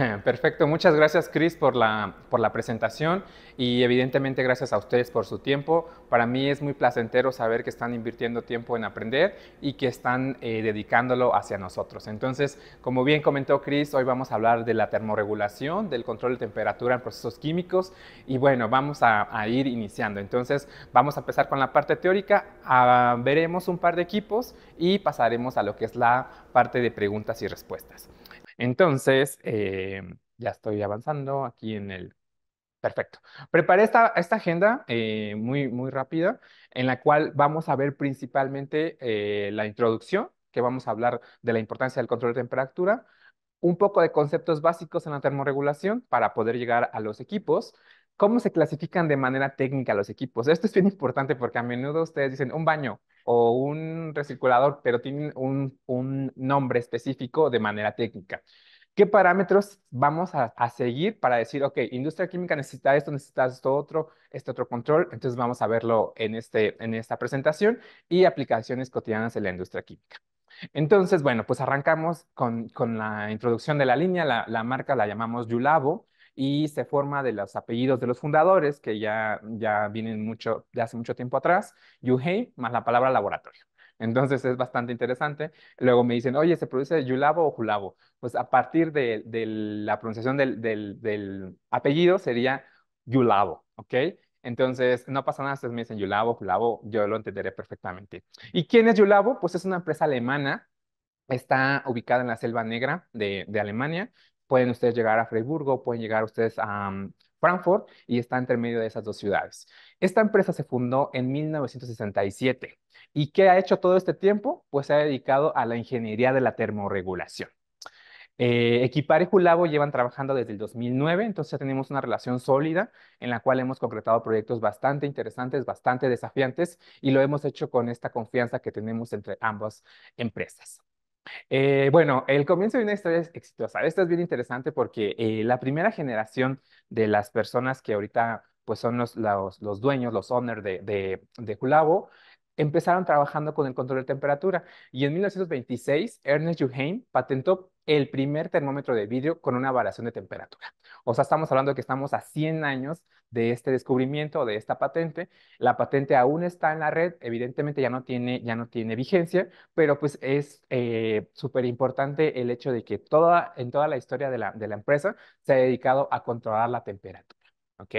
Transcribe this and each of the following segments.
Perfecto, muchas gracias Chris por la, presentación y evidentemente gracias a ustedes por su tiempo. Para mí es muy placentero saber que están invirtiendo tiempo en aprender y que están eh, dedicándolo hacia nosotros. Entonces, como bien comentó Chris, hoy vamos a hablar de la termorregulación, del control de temperatura en procesos químicos y bueno, vamos a, ir iniciando. Entonces, vamos a empezar con la parte teórica, veremos un par de equipos y pasaremos a lo que es la parte de preguntas y respuestas. Entonces, em, ya estoy avanzando aquí en el... Perfecto. Preparé esta, agenda eh, muy, muy rápida, en la cual vamos a ver principalmente eh, la introducción, que vamos a hablar de la importancia del control de temperatura, un poco de conceptos básicos en la termorregulación para poder llegar a los equipos, cómo se clasifican de manera técnica los equipos. Esto es bien importante porque a menudo ustedes dicen un baño, o un recirculador, pero tienen un, nombre específico de manera técnica. ¿Qué parámetros vamos a, seguir para decir, ok, industria química necesita esto, necesita esto otro, este otro control? Entonces vamos a verlo en, este, esta presentación y aplicaciones cotidianas en la industria química. Entonces, bueno, pues arrancamos con, la introducción de la línea, la, la marca la llamamos Yulabo, y se forma de los apellidos de los fundadores, que ya, ya vienen mucho, de hace mucho tiempo atrás, Yuhei más la palabra laboratorio. Entonces es bastante interesante. Luego me dicen, oye, ¿se produce Yulabo o Julabo? Pues a partir de, la pronunciación del, apellido sería Yulabo, ¿ok? Entonces, no pasa nada, ustedes me dicen Yulabo, Julabo, yo lo entenderé perfectamente. ¿Y quién es Yulabo? Pues es una empresa alemana, está ubicada en la Selva Negra de, de Alemania, pueden ustedes llegar a Freiburgo, pueden llegar ustedes a mm, Frankfurt y está entre medio de esas dos ciudades. Esta empresa se fundó en 1967. ¿Y qué ha hecho todo este tiempo? Pues se ha dedicado a la ingeniería de la termorregulación. Eh, Equipar y Julabo llevan trabajando desde el 2009, entonces ya tenemos una relación sólida en la cual hemos concretado proyectos bastante interesantes, bastante desafiantes y lo hemos hecho con esta confianza que tenemos entre ambas empresas. Eh, bueno, el comienzo de una historia es exitosa. Esta es bien interesante porque eh, la primera generación de las personas que ahorita pues son los, los, dueños, los owners de, de, empezaron trabajando con el control de temperatura. Y en 1926, Ernest Juheim patentó el primer termómetro de vidrio con una variación de temperatura. O sea, estamos hablando de que estamos a 100 años de este descubrimiento o de esta patente. La patente aún está en la red, evidentemente ya no tiene, ya no tiene vigencia, pero pues es eh, súper importante el hecho de que toda, en toda la historia de la, de la empresa se ha dedicado a controlar la temperatura. ¿Ok?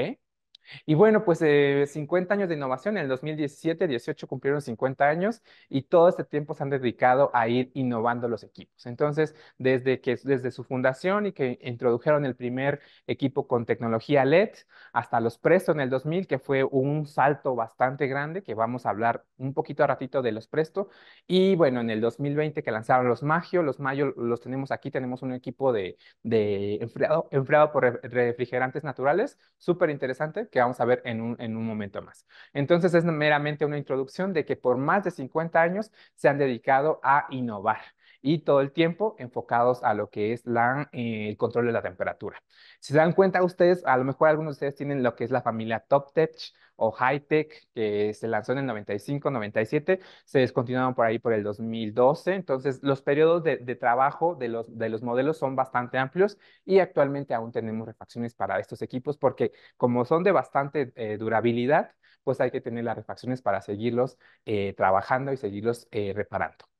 Y bueno, pues 50 eh, años de innovación. En el 2017, 18 cumplieron 50 años y todo este tiempo se han dedicado a ir innovando los equipos. Entonces, desde, que, desde su fundación y que introdujeron el primer equipo con tecnología LED hasta los Presto en el 2000, que fue un salto bastante grande, que vamos a hablar un poquito a ratito de los Presto. Y bueno, en el 2020 que lanzaron los Magio, los Magio los tenemos aquí, tenemos un equipo de, de enfriado, enfriado por refrigerantes naturales, súper interesante, que vamos a ver en un, en un momento más. Entonces es meramente una introducción de que por más de 50 años se han dedicado a innovar y todo el tiempo enfocados a lo que es la, eh, el control de la temperatura. Si se dan cuenta ustedes, a lo mejor algunos de ustedes tienen lo que es la familia Top Tech o Hightech, que se lanzó en el 95, 97, se descontinuaron por ahí por el 2012. Entonces, los periodos de, trabajo de los, de los modelos son bastante amplios y actualmente aún tenemos refacciones para estos equipos porque como son de bastante eh, durabilidad, pues hay que tener las refacciones para seguirlos eh, trabajando y seguirlos reparando.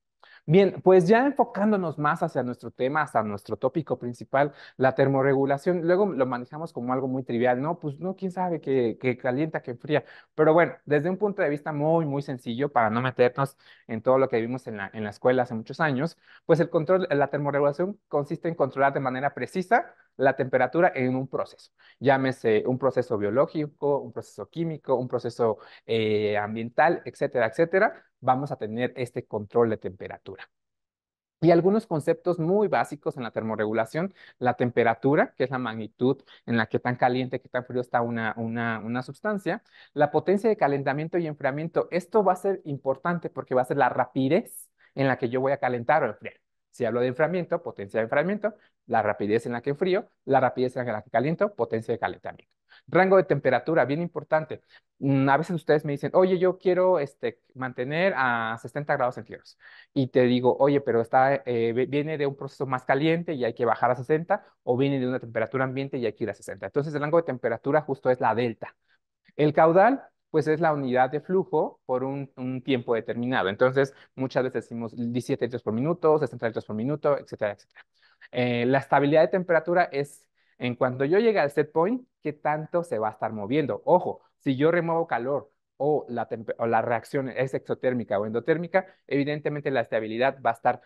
Bien, pues ya enfocándonos más hacia nuestro tema, hacia nuestro tópico principal, la termorregulación, luego lo manejamos como algo muy trivial, ¿no? Pues no, quién sabe qué calienta, qué fría? Pero bueno, desde un punto de vista muy, muy sencillo, para no meternos en todo lo que vimos en la, en la escuela hace muchos años, pues el control, la termorregulación consiste en controlar de manera precisa la temperatura en un proceso. Llámese un proceso biológico, un proceso químico, un proceso eh, ambiental, etcétera, etcétera. Vamos a tener este control de temperatura. Y algunos conceptos muy básicos en la termoregulación la temperatura, que es la magnitud en la que tan caliente, que tan frío está una, una, una sustancia, la potencia de calentamiento y enfriamiento. Esto va a ser importante porque va a ser la rapidez en la que yo voy a calentar o enfriar. Si hablo de enfriamiento, potencia de enfriamiento, la rapidez en la que frío, la rapidez en la que caliento, potencia de calentamiento. Rango de temperatura, bien importante. Mm, a veces ustedes me dicen, oye, yo quiero este, mantener a 60 grados centígrados. Y te digo, oye, pero está, eh, viene de un proceso más caliente y hay que bajar a 60, o viene de una temperatura ambiente y hay que ir a 60. Entonces, el rango de temperatura justo es la delta. El caudal pues es la unidad de flujo por un, tiempo determinado. Entonces, muchas veces decimos 17 litros por minuto, 60 litros por minuto, etcétera, etcétera. Eh, la estabilidad de temperatura es en cuanto yo llegue al set point, qué tanto se va a estar moviendo. Ojo, si yo remuevo calor o la, o la reacción es exotérmica o endotérmica, evidentemente la estabilidad va a estar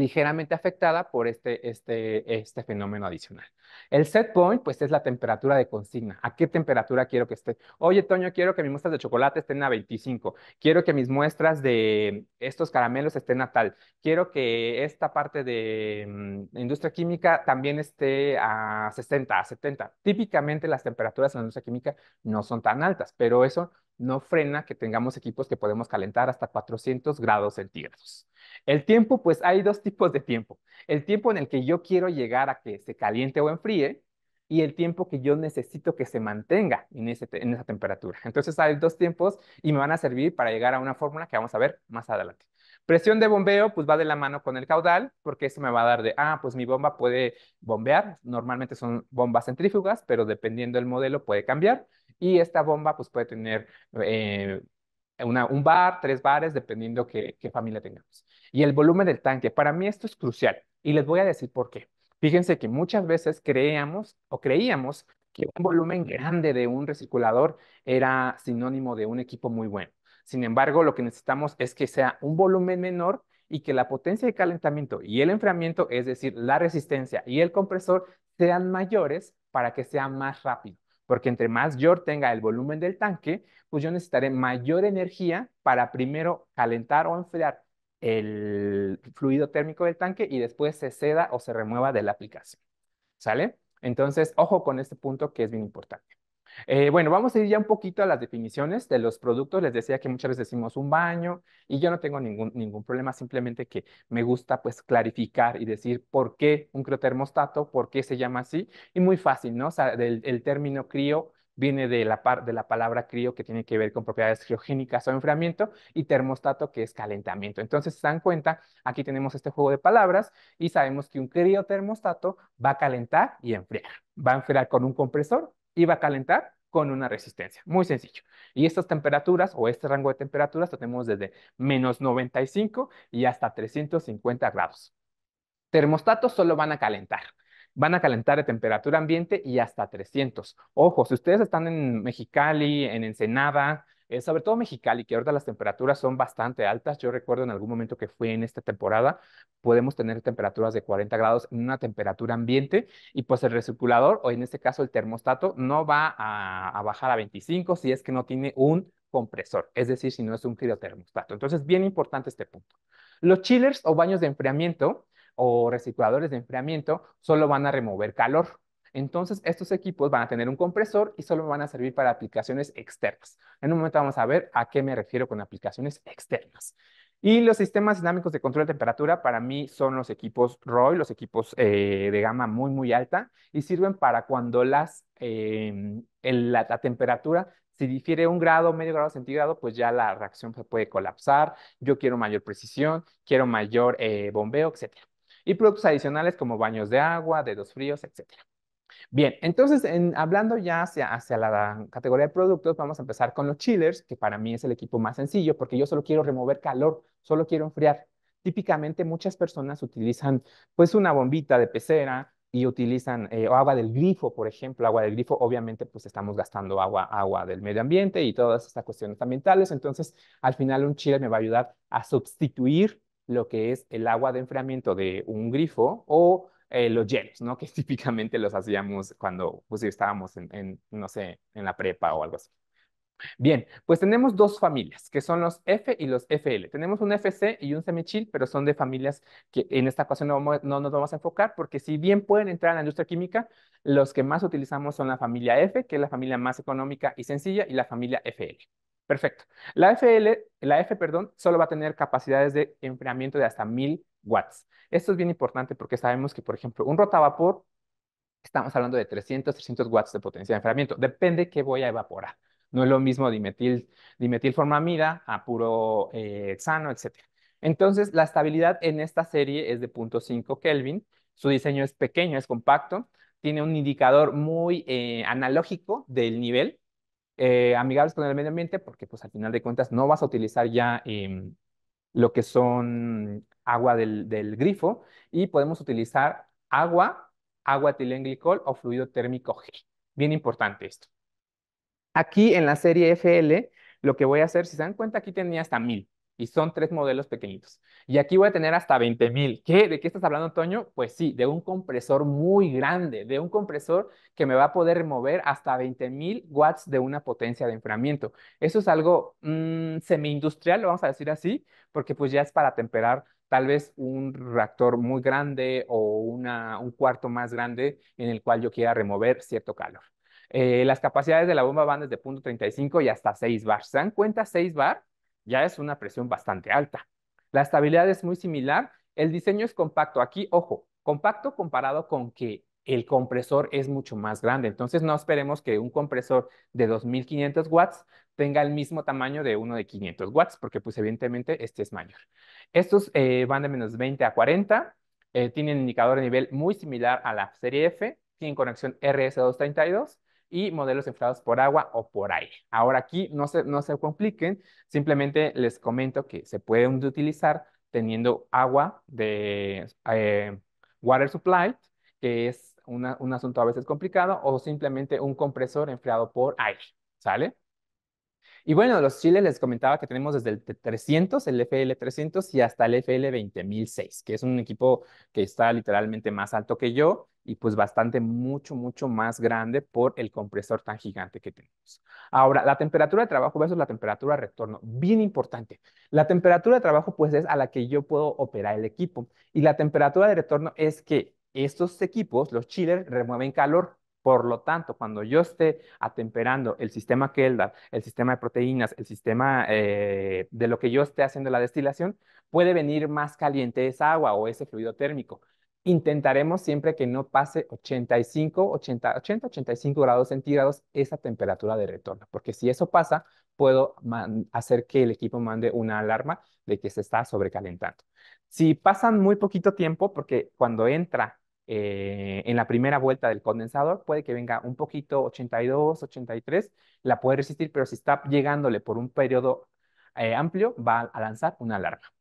ligeramente afectada por este, este, este, fenómeno adicional. El set point, pues es la temperatura de consigna. ¿A qué temperatura quiero que esté? Oye, Toño, quiero que mis muestras de chocolate estén a 25. Quiero que mis muestras de estos caramelos estén a tal. Quiero que esta parte de mm, industria química también esté a 60, a 70. Típicamente las temperaturas en la industria química no son tan altas, pero eso no frena que tengamos equipos que podemos calentar hasta 400 grados centígrados. El tiempo, pues hay dos tipos de tiempo. El tiempo en el que yo quiero llegar a que se caliente o enfríe y el tiempo que yo necesito que se mantenga en, esa temperatura. Entonces hay dos tiempos y me van a servir para llegar a una fórmula que vamos a ver más adelante. Presión de bombeo, pues va de la mano con el caudal, porque eso me va a dar de, ah, pues mi bomba puede bombear, normalmente son bombas centrífugas, pero dependiendo del modelo puede cambiar, y esta bomba pues puede tener eh, una, un bar, tres bares, dependiendo qué, qué familia tengamos. Y el volumen del tanque, para mí esto es crucial y les voy a decir por qué. Fíjense que muchas veces creíamos o creíamos que un volumen grande de un recirculador era sinónimo de un equipo muy bueno. Sin embargo, lo que necesitamos es que sea un volumen menor y que la potencia de calentamiento y el enfriamiento, es decir, la resistencia y el compresor, sean mayores para que sea más rápido porque entre más yo tenga el volumen del tanque, pues yo necesitaré mayor energía para primero calentar o enfriar el fluido térmico del tanque y después se ceda o se remueva de la aplicación. ¿Sale? Entonces, ojo con este punto que es bien importante. Eh, bueno, vamos a ir ya un poquito a las definiciones de los productos. Les decía que muchas veces decimos un baño y yo no tengo ningún, ningún problema, simplemente que me gusta pues clarificar y decir por qué un criotermostato, por qué se llama así. Y muy fácil, ¿no? el término crío viene de la, par, de la palabra crío que tiene que ver con propiedades criogénicas o enfriamiento y termostato que es calentamiento. Entonces, se dan cuenta, aquí tenemos este juego de palabras y sabemos que un criotermostato va a calentar y enfriar. Va a enfriar con un compresor iba a calentar con una resistencia. Muy sencillo. Y estas temperaturas o este rango de temperaturas lo tenemos desde menos 95 y hasta 350 grados. Termostatos solo van a calentar. Van a calentar de temperatura ambiente y hasta 300. Ojo, si ustedes están en Mexicali, en Ensenada, eh, sobre todo Mexicali, que ahorita las temperaturas son bastante altas. Yo recuerdo en algún momento que fue en esta temporada, podemos tener temperaturas de 40 grados en una temperatura ambiente y pues el recirculador o en este caso el termostato no va a, bajar a 25 si es que no tiene un compresor, es decir, si no es un criotermostato. Entonces, bien importante este punto. Los chillers o baños de enfriamiento o recirculadores de enfriamiento solo van a remover calor, entonces, estos equipos van a tener un compresor y solo van a servir para aplicaciones externas. En un momento vamos a ver a qué me refiero con aplicaciones externas. Y los sistemas dinámicos de control de temperatura para mí son los equipos ROY, los equipos eh, de gama muy, muy alta, y sirven para cuando las, eh, la, temperatura, se difiere un grado, medio grado centígrado, pues ya la reacción se puede colapsar, yo quiero mayor precisión, quiero mayor eh, bombeo, etc. Y productos adicionales como baños de agua, dedos fríos, etcétera. Bien, entonces, hablando ya hacia, la categoría de productos, vamos a empezar con los chillers, que para mí es el equipo más sencillo, porque yo solo quiero remover calor, solo quiero enfriar. Típicamente muchas personas utilizan pues una bombita de pecera y utilizan eh, agua del grifo, por ejemplo, agua del grifo, obviamente pues estamos gastando agua, agua del medio ambiente y todas estas cuestiones ambientales, entonces al final un chiller me va a ayudar a sustituir lo que es el agua de enfriamiento de un grifo o eh, los hielos, ¿no? Que típicamente los hacíamos cuando pues, estábamos en, no sé, en la prepa o algo así. Bien, pues tenemos dos familias, que son los F y los FL. Tenemos un FC y un semichil, pero son de familias que en esta ocasión no, no, nos vamos a enfocar, porque si bien pueden entrar a la industria química, los que más utilizamos son la familia F, que es la familia más económica y sencilla, y la familia FL. Perfecto. La la F, perdón, solo va a tener capacidades de enfriamiento de hasta 1000 watts. Esto es bien importante porque sabemos que, por ejemplo, un rotavapor, estamos hablando de 300, 300 watts de potencia de enfriamiento. Depende qué voy a evaporar. No es lo mismo dimetil, dimetilformamida a puro hexano, eh, etc. Entonces, la estabilidad en esta serie es de 0.5 Kelvin. Su diseño es pequeño, es compacto. Tiene un indicador muy eh, analógico del nivel, eh, amigables con el medio ambiente, porque pues al final de cuentas no vas a utilizar ya em, lo que son agua del, grifo y podemos utilizar agua, agua etilenglicol o fluido térmico G. Bien importante esto. Aquí en la serie FL, lo que voy a hacer, si se dan cuenta, aquí tenía hasta mil. Y son tres modelos pequeñitos. Y aquí voy a tener hasta 20.000. ¿Qué? ¿De qué estás hablando, Toño? Pues sí, de un compresor muy grande, de un compresor que me va a poder remover hasta 20.000 watts de una potencia de enfriamiento. Eso es algo mm, semi-industrial, lo vamos a decir así, porque pues ya es para temperar tal vez un reactor muy grande o un cuarto más grande en el cual yo quiera remover cierto calor. Eh, las capacidades de la bomba van desde 0.35 y hasta 6 bar. ¿Se dan cuenta? 6 bar ya es una presión bastante alta. La estabilidad es muy similar, el diseño es compacto. Aquí, ojo, compacto comparado con que el compresor es mucho más grande. Entonces no esperemos que un compresor de 2500 watts tenga el mismo tamaño de uno de 500 watts, porque pues evidentemente este es mayor. Estos eh, van de menos 20 a 40, eh, tienen indicador de nivel muy similar a la serie F, tienen conexión RS232 y modelos enfriados por agua o por aire. Ahora aquí no se, no se compliquen, simplemente les comento que se pueden utilizar teniendo agua de eh, water supply, que es un asunto a veces complicado, o simplemente un compresor enfriado por aire, ¿sale? Y bueno, los chiles les comentaba que tenemos desde el 300, el FL300 y hasta el FL20006, que es un equipo que está literalmente más alto que yo y pues bastante mucho, mucho más grande por el compresor tan gigante que tenemos. Ahora, la temperatura de trabajo versus la temperatura de retorno, bien importante. La temperatura de trabajo pues es a la que yo puedo operar el equipo y la temperatura de retorno es que estos equipos, los chiles, remueven calor por lo tanto, cuando yo esté atemperando el sistema Kelda, el sistema de proteínas, el sistema eh, de lo que yo esté haciendo la destilación, puede venir más caliente esa agua o ese fluido térmico. Intentaremos siempre que no pase 85, 80, 85 grados centígrados esa temperatura de retorno, porque si eso pasa, puedo hacer que el equipo mande una alarma de que se está sobrecalentando. Si pasan muy poquito tiempo, porque cuando entra eh, en la primera vuelta del condensador, puede que venga un poquito 82, 83, la puede resistir, pero si está llegándole por un periodo eh, amplio, va a lanzar una larga.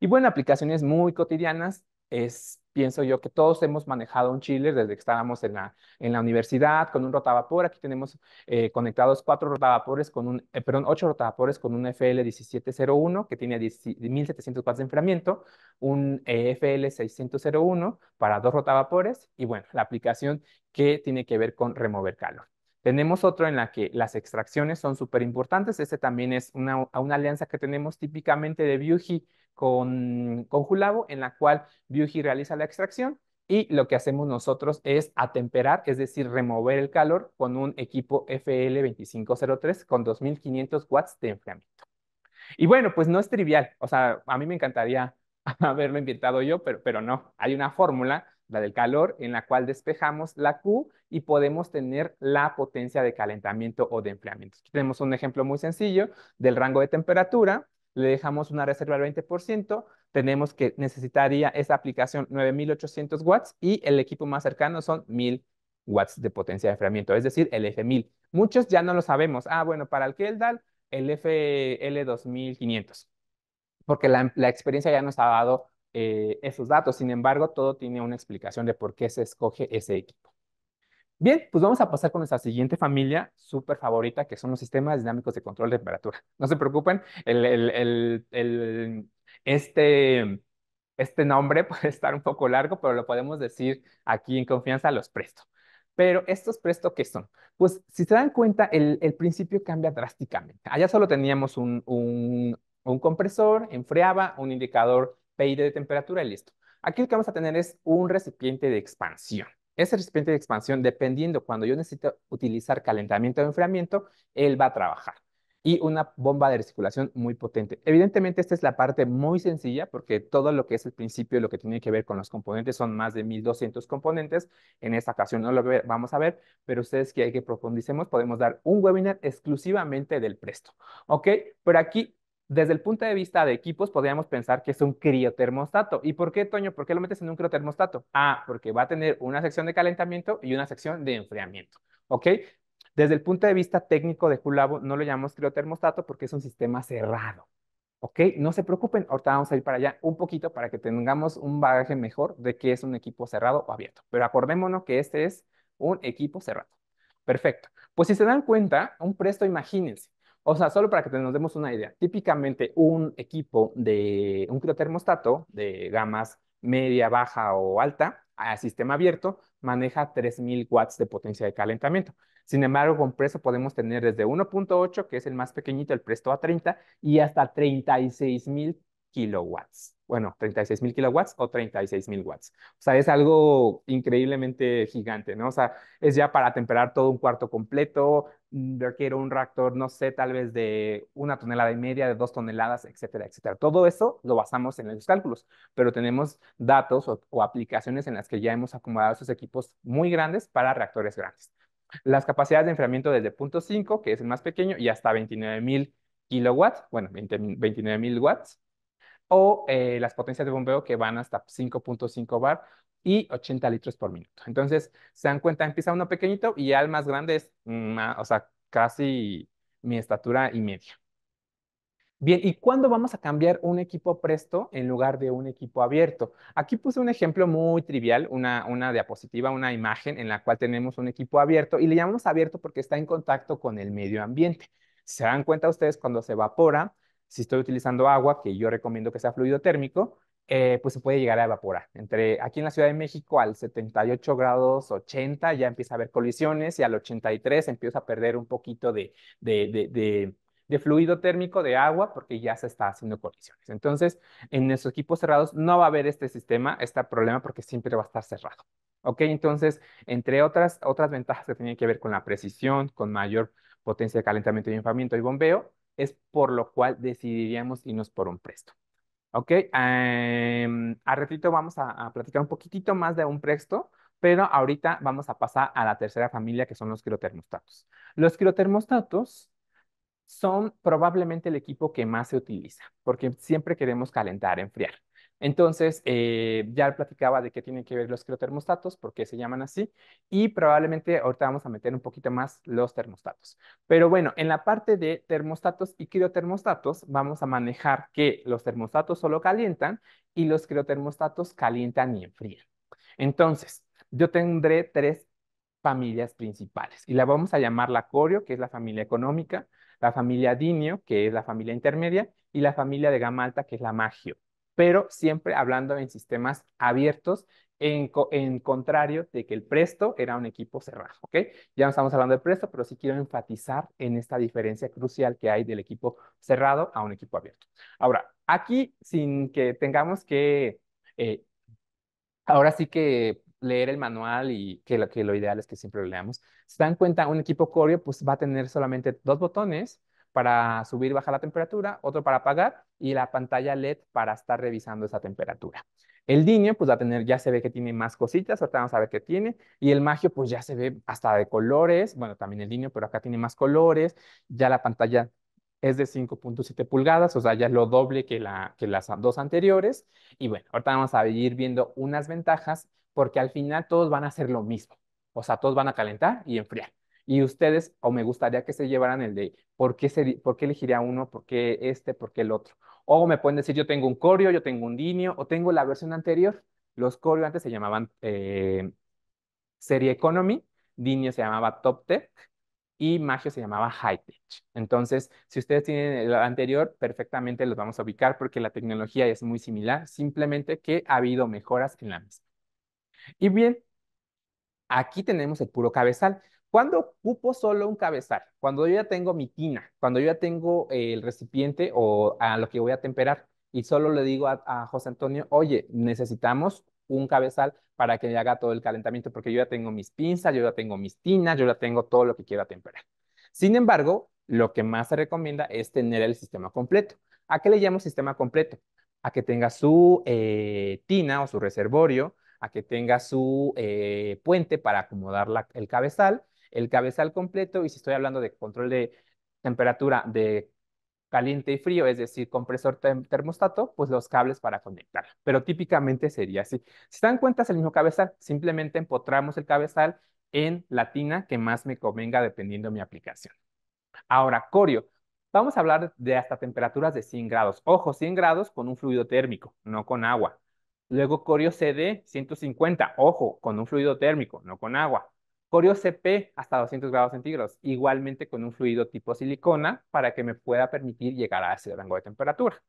Y bueno, aplicaciones muy cotidianas es pienso yo que todos hemos manejado un chiller desde que estábamos en la, en la universidad con un rotavapor. Aquí tenemos eh, conectados cuatro rotavapores con un, eh, perdón, ocho rotavapores con un FL1701 que tiene 1700 watts de enfriamiento, un eh, FL601 para dos rotavapores y bueno, la aplicación que tiene que ver con remover calor. Tenemos otro en la que las extracciones son súper importantes. Este también es una, una alianza que tenemos típicamente de Viuji con, con en la cual Biuji realiza la extracción y lo que hacemos nosotros es atemperar, es decir, remover el calor con un equipo FL2503 con 2500 watts de enfriamiento. Y bueno, pues no es trivial, o sea, a mí me encantaría haberlo inventado yo, pero, pero no, hay una fórmula, la del calor, en la cual despejamos la Q y podemos tener la potencia de calentamiento o de enfriamiento. tenemos un ejemplo muy sencillo del rango de temperatura, le dejamos una reserva del 20%, tenemos que necesitaría esa aplicación 9800 watts y el equipo más cercano son 1000 watts de potencia de enfriamiento, es decir, el F1000. Muchos ya no lo sabemos. Ah, bueno, para el Keldal, el FL2500, porque la, experiencia ya nos ha dado eh, esos datos. Sin embargo, todo tiene una explicación de por qué se escoge ese equipo. Bien, pues vamos a pasar con nuestra siguiente familia súper favorita, que son los sistemas dinámicos de control de temperatura. No se preocupen, el, el, el, este, este nombre puede estar un poco largo, pero lo podemos decir aquí en confianza, los presto. Pero estos presto, ¿qué son? Pues si se dan cuenta, el, el principio cambia drásticamente. Allá solo teníamos un, un, un compresor, enfriaba, un indicador PID de temperatura y listo. Aquí lo que vamos a tener es un recipiente de expansión ese recipiente de expansión, dependiendo cuando yo necesito utilizar calentamiento o enfriamiento, él va a trabajar. Y una bomba de recirculación muy potente. Evidentemente, esta es la parte muy sencilla porque todo lo que es el principio, lo que tiene que ver con los componentes, son más de 1200 componentes. En esta ocasión no lo vamos a ver, pero ustedes que hay que profundicemos, podemos dar un webinar exclusivamente del Presto. ¿Ok? Pero aquí desde el punto de vista de equipos, podríamos pensar que es un criotermostato. ¿Y por qué, Toño? ¿Por qué lo metes en un criotermostato? Ah, porque va a tener una sección de calentamiento y una sección de enfriamiento. ¿Ok? Desde el punto de vista técnico de Culabo, no lo llamamos criotermostato porque es un sistema cerrado. ¿Ok? No se preocupen, ahorita vamos a ir para allá un poquito para que tengamos un bagaje mejor de qué es un equipo cerrado o abierto. Pero acordémonos que este es un equipo cerrado. Perfecto. Pues si se dan cuenta, un presto, imagínense, o sea, solo para que nos demos una idea, típicamente un equipo de un criotermostato de gamas media, baja o alta a sistema abierto maneja 3000 watts de potencia de calentamiento. Sin embargo, con precio podemos tener desde 1.8, que es el más pequeñito, el Presto A30, y hasta 36000 kilowatts bueno, 36 mil kilowatts o 36 mil watts. O sea, es algo increíblemente gigante, ¿no? O sea, es ya para temperar todo un cuarto completo, mm, requiere un reactor, no sé, tal vez de una tonelada y media, de dos toneladas, etcétera, etcétera. Todo eso lo basamos en los cálculos, pero tenemos datos o, aplicaciones en las que ya hemos acomodado esos equipos muy grandes para reactores grandes. Las capacidades de enfriamiento desde 0.5, que es el más pequeño, y hasta 29 mil kilowatts, bueno, 29,000 29 mil watts, o eh, las potencias de bombeo que van hasta 5.5 bar y 80 litros por minuto. Entonces, se dan cuenta, empieza uno pequeñito y al más grande es, o sea, casi mi estatura y media. Bien, ¿y cuándo vamos a cambiar un equipo presto en lugar de un equipo abierto? Aquí puse un ejemplo muy trivial, una, diapositiva, una imagen en la cual tenemos un equipo abierto y le llamamos abierto porque está en contacto con el medio ambiente. se dan cuenta ustedes, cuando se evapora, si estoy utilizando agua, que yo recomiendo que sea fluido térmico, eh, pues se puede llegar a evaporar. Entre aquí en la Ciudad de México al 78 grados 80 ya empieza a haber colisiones y al 83 empieza a perder un poquito de, fluido térmico de agua porque ya se está haciendo colisiones. Entonces, en nuestros equipos cerrados no va a haber este sistema, este problema porque siempre va a estar cerrado. ¿Ok? Entonces, entre otras, otras ventajas que tienen que ver con la precisión, con mayor potencia de calentamiento y enfriamiento y bombeo, es por lo cual decidiríamos irnos por un presto, ¿Ok? Em, a ratito vamos a, platicar un poquitito más de un presto, pero ahorita vamos a pasar a la tercera familia que son los quirotermostatos. Los quirotermostatos son probablemente el equipo que más se utiliza, porque siempre queremos calentar, enfriar. Entonces, eh, ya platicaba de qué tienen que ver los criotermostatos, por qué se llaman así, y probablemente ahorita vamos a meter un poquito más los termostatos. Pero bueno, en la parte de termostatos y criotermostatos, vamos a manejar que los termostatos solo calientan y los criotermostatos calientan y enfrían. Entonces, yo tendré tres familias principales y la vamos a llamar la corio, que es la familia económica, la familia dinio, que es la familia intermedia, y la familia de gamalta que es la magio pero siempre hablando en sistemas abiertos, en, en, contrario de que el Presto era un equipo cerrado, ¿ok? Ya no estamos hablando de Presto, pero sí quiero enfatizar en esta diferencia crucial que hay del equipo cerrado a un equipo abierto. Ahora, aquí, sin que tengamos que, eh, ahora sí que leer el manual y que lo, que lo ideal es que siempre lo leamos, se dan cuenta, un equipo coreo pues va a tener solamente dos botones, para subir y bajar la temperatura, otro para apagar y la pantalla LED para estar revisando esa temperatura. El niño, pues va a tener, ya se ve que tiene más cositas, ahorita vamos a ver qué tiene. Y el magio, pues ya se ve hasta de colores, bueno, también el niño, pero acá tiene más colores, ya la pantalla es de 5.7 pulgadas, o sea, ya es lo doble que, que las dos anteriores. Y bueno, ahorita vamos a ir viendo unas ventajas, porque al final todos van a hacer lo mismo, o sea, todos van a calentar y enfriar. Y ustedes, o me gustaría que se llevaran el de por qué, elegiría uno, por qué este, por qué el otro. O me pueden decir, yo tengo un corio, yo tengo un dinio, o tengo la versión anterior. Los corio antes se llamaban eh, Serie Economy, dinio se llamaba Top Tech y Magio se llamaba High Tech. Entonces, si ustedes tienen el anterior, perfectamente los vamos a ubicar porque la tecnología es muy similar, simplemente que ha habido mejoras en la misma. Y bien, aquí tenemos el puro cabezal. ¿Cuándo ocupo solo un cabezal? Cuando yo ya tengo mi tina, cuando yo ya tengo eh, el recipiente o a lo que voy a temperar. Y solo le digo a, José Antonio, oye, necesitamos un cabezal para que me haga todo el calentamiento, porque yo ya tengo mis pinzas, yo ya tengo mis tinas, yo ya tengo todo lo que quiero temperar. Sin embargo, lo que más se recomienda es tener el sistema completo. ¿A qué le llamo sistema completo? A que tenga su eh, tina o su reservorio, a que tenga su eh, puente para acomodar el cabezal, el cabezal completo y si estoy hablando de control de temperatura de caliente y frío, es decir, compresor termostato, pues los cables para conectar. Pero típicamente sería así. Si se dan cuenta, es el mismo cabezal. Simplemente empotramos el cabezal en la tina que más me convenga dependiendo de mi aplicación. Ahora, corio. Vamos a hablar de hasta temperaturas de 100 grados. Ojo, 100 grados con un fluido térmico, no con agua. Luego corio CD 150, ojo, con un fluido térmico, no con agua. Corio CP hasta 200 grados centígrados, igualmente con un fluido tipo silicona para que me pueda permitir llegar a ese rango de temperatura.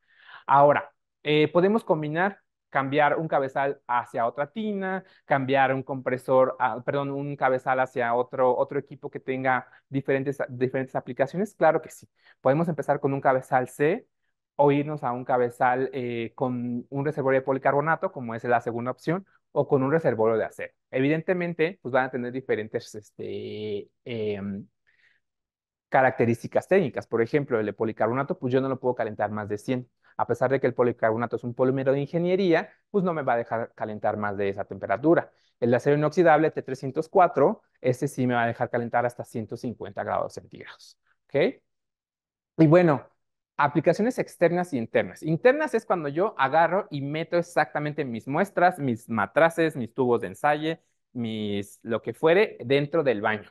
Ahora, eh, podemos combinar cambiar un cabezal hacia otra tina, cambiar un compresor, perdón, un cabezal hacia otro, otro equipo que tenga diferentes, diferentes aplicaciones? Claro que sí. Podemos empezar con un cabezal C o irnos a un cabezal eh, con un reservorio de policarbonato, como es la segunda opción, o con un reservorio de acero. Evidentemente, pues van a tener diferentes este, em, características técnicas. Por ejemplo, el policarbonato, pues yo no lo puedo calentar más de 100. A pesar de que el policarbonato es un polímero de ingeniería, pues no me va a dejar calentar más de esa temperatura. El acero inoxidable T304, ese sí me va a dejar calentar hasta 150 grados centígrados. ¿Ok? Y bueno, Aplicaciones externas y internas. Internas es cuando yo agarro y meto exactamente mis muestras, mis matraces, mis tubos de ensayo, mis lo que fuere dentro del baño.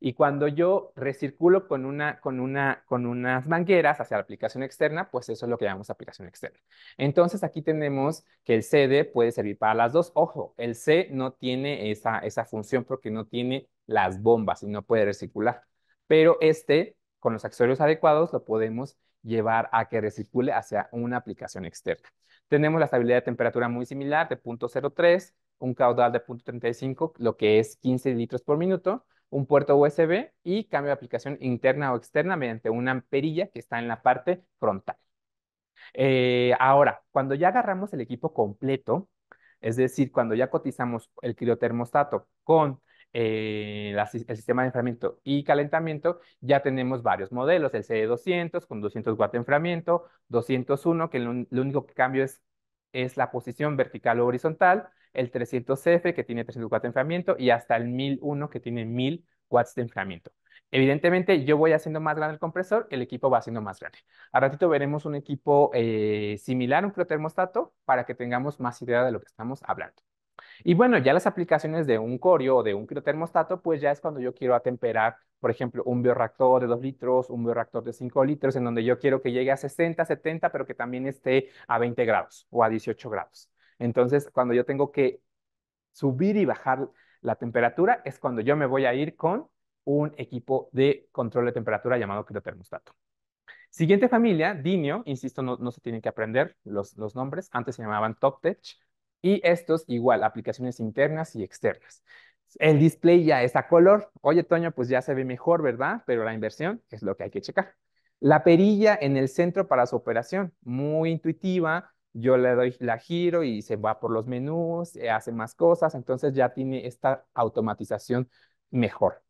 Y cuando yo recirculo con, una, con, una, con unas mangueras hacia la aplicación externa, pues eso es lo que llamamos aplicación externa. Entonces aquí tenemos que el CD puede servir para las dos. Ojo, el C no tiene esa, esa función porque no tiene las bombas y no puede recircular. Pero este, con los accesorios adecuados, lo podemos llevar a que recircule hacia una aplicación externa. Tenemos la estabilidad de temperatura muy similar de 0.03, un caudal de 0.35, lo que es 15 litros por minuto, un puerto USB y cambio de aplicación interna o externa mediante una amperilla que está en la parte frontal. Eh, ahora, cuando ya agarramos el equipo completo, es decir, cuando ya cotizamos el criotermostato con eh, el sistema de enfriamiento y calentamiento, ya tenemos varios modelos, el CD200 e con 200 watts de enfriamiento, 201 que el único que cambio es, es la posición vertical o horizontal, el 300F que tiene 300 watts de enfriamiento y hasta el 1001 que tiene 1000 watts de enfriamiento. Evidentemente, yo voy haciendo más grande el compresor, el equipo va haciendo más grande. A ratito veremos un equipo eh, similar un termostato para que tengamos más idea de lo que estamos hablando. Y bueno, ya las aplicaciones de un corio o de un criotermostato, pues ya es cuando yo quiero atemperar, por ejemplo, un biorreactor de 2 litros, un biorreactor de 5 litros, en donde yo quiero que llegue a 60, 70, pero que también esté a 20 grados o a 18 grados. Entonces, cuando yo tengo que subir y bajar la temperatura, es cuando yo me voy a ir con un equipo de control de temperatura llamado criotermostato. Siguiente familia, dinio, insisto, no, no se tienen que aprender los, los nombres, antes se llamaban TopTech, y estos igual, aplicaciones internas y externas. El display ya es a color. Oye, Toño, pues ya se ve mejor, ¿verdad? Pero la inversión es lo que hay que checar. La perilla en el centro para su operación, muy intuitiva. Yo le doy la giro y se va por los menús, eh, hace más cosas, entonces ya tiene esta automatización mejor.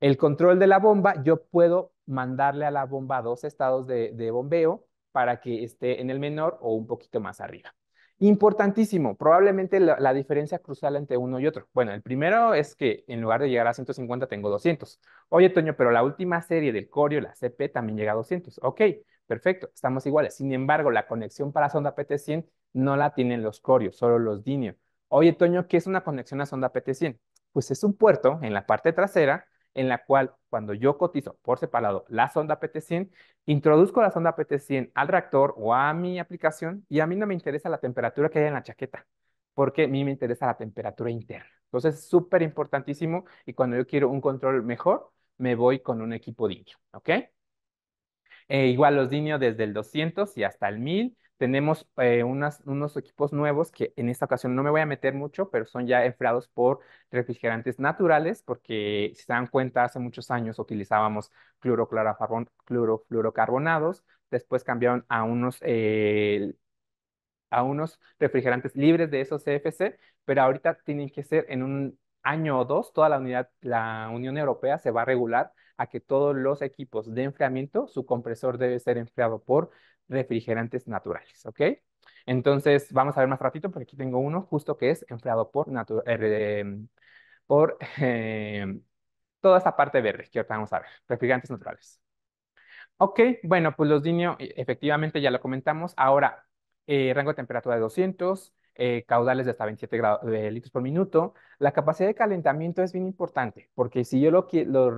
El control de la bomba, yo puedo mandarle a la bomba dos estados de bombeo para que esté en el menor o un poquito más arriba. Importantísimo, probablemente la, diferencia crucial entre uno y otro. Bueno, el primero es que en lugar de llegar a 150 tengo 200. Oye, Toño, pero la última serie del Corio, la CP, también llega a 200. Ok, perfecto, estamos iguales. Sin embargo, la conexión para sonda PT100 no la tienen los Corios, solo los Dinio. Oye, Toño, ¿qué es una conexión a sonda PT100? Pues es un puerto en la parte trasera en la cual cuando yo cotizo por separado la sonda PT100, introduzco la sonda PT100 al reactor o a mi aplicación y a mí no me interesa la temperatura que hay en la chaqueta, porque a mí me interesa la temperatura interna. Entonces es súper importantísimo y cuando yo quiero un control mejor, me voy con un equipo DINIO, ¿ok? Eh, igual los DINIO desde el 200 y hasta el 1000, tenemos eh, unos equipos nuevos que en esta ocasión no me voy a meter mucho, pero son ya enfriados por refrigerantes naturales, porque si se dan cuenta, hace muchos años utilizábamos clorofluorocarbonados, después cambiaron a unos, eh, a unos refrigerantes libres de esos CFC, pero ahorita tienen que ser en un año o dos, toda la, unidad, la Unión Europea se va a regular a que todos los equipos de enfriamiento, su compresor debe ser enfriado por refrigerantes naturales, ¿ok? Entonces, vamos a ver más ratito, porque aquí tengo uno justo que es enfriado por, eh, em, por em, toda esta parte verde que vamos a ver, refrigerantes naturales. Ok, bueno, pues los dinio e, efectivamente ya lo comentamos. Ahora, eh, rango de temperatura de 200, eh, caudales de hasta 27 grados, de litros por minuto. La capacidad de calentamiento es bien importante, porque si yo lo,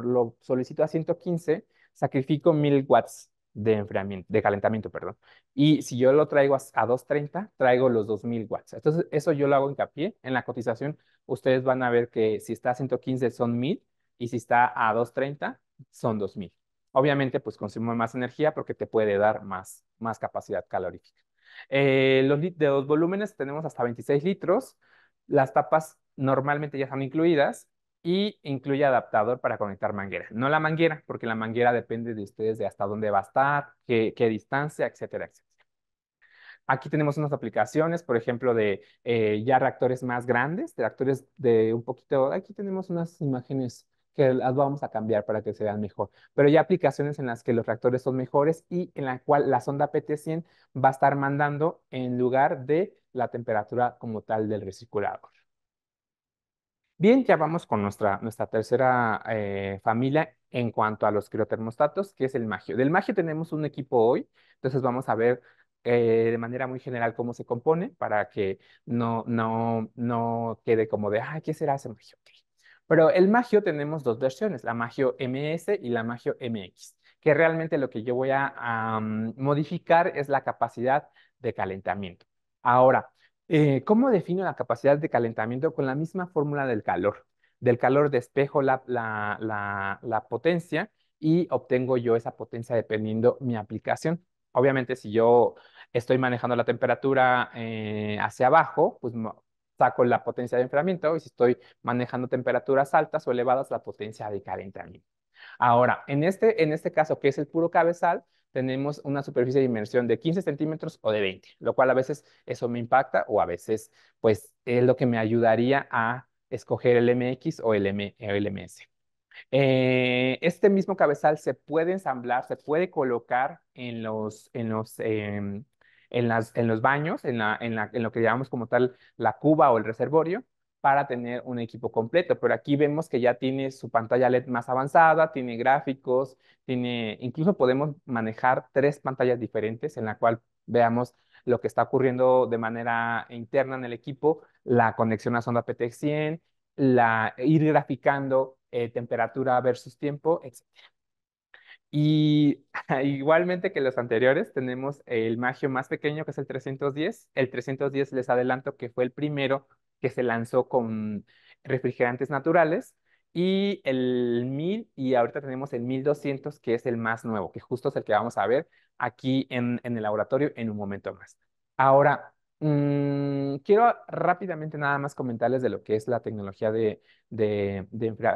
lo solicito a 115, sacrifico 1000 watts de de calentamiento, perdón. Y si yo lo traigo a, 230, traigo los 2000 watts. Entonces, eso yo lo hago hincapié en la cotización. Ustedes van a ver que si está a 115 son 1000 y si está a 230 son 2000. Obviamente, pues consume más energía porque te puede dar más, más capacidad calorífica. Eh, los de dos volúmenes tenemos hasta 26 litros. Las tapas normalmente ya están incluidas y incluye adaptador para conectar manguera. No la manguera, porque la manguera depende de ustedes de hasta dónde va a estar, qué, distancia, etcétera, etcétera. Aquí tenemos unas aplicaciones, por ejemplo, de eh, ya reactores más grandes, de reactores de un poquito, aquí tenemos unas imágenes que las vamos a cambiar para que se vean mejor, pero ya aplicaciones en las que los reactores son mejores y en la cual la sonda PT100 va a estar mandando en lugar de la temperatura como tal del recirculador. Bien, ya vamos con nuestra, nuestra tercera eh, familia en cuanto a los criotermostatos, que es el magio. Del magio tenemos un equipo hoy, entonces vamos a ver eh, de manera muy general cómo se compone para que no, no, no quede como de, ah, ¿qué será ese magio? Pero el magio tenemos dos versiones, la magio MS y la magio MX, que realmente lo que yo voy a modificar es la capacidad de calentamiento. Ahora, eh, ¿Cómo defino la capacidad de calentamiento con la misma fórmula del calor? Del calor despejo la, potencia y obtengo yo esa potencia dependiendo mi aplicación. Obviamente, si yo estoy manejando la temperatura eh, hacia abajo, pues saco la potencia de enfriamiento y si estoy manejando temperaturas altas o elevadas, la potencia de calentamiento. Ahora, en este, en este caso, que es el puro cabezal, tenemos una superficie de inmersión de 15 centímetros o de 20, lo cual a veces eso me impacta o a veces pues es lo que me ayudaría a escoger el MX o el, M MS. Eh, este mismo cabezal se puede ensamblar, se puede colocar en los, en los, em, baños, en lo que llamamos como tal la cuba o el reservorio, para tener un equipo completo. Pero aquí vemos que ya tiene su pantalla LED más avanzada, tiene gráficos, tiene, incluso podemos manejar tres pantallas diferentes en la cual veamos lo que está ocurriendo de manera interna en el equipo, la conexión a sonda PTX100, la, ir graficando eh, temperatura versus tiempo, etc. Y igualmente que los anteriores, tenemos el Magio más pequeño, que es el 310. El 310 les adelanto que fue el primero que se lanzó con refrigerantes naturales. Y el 1000, y ahorita tenemos el 1200, que es el más nuevo, que justo es el que vamos a ver aquí en, el laboratorio en un momento más. Ahora, mm, quiero rápidamente nada más comentarles de lo que es la tecnología de,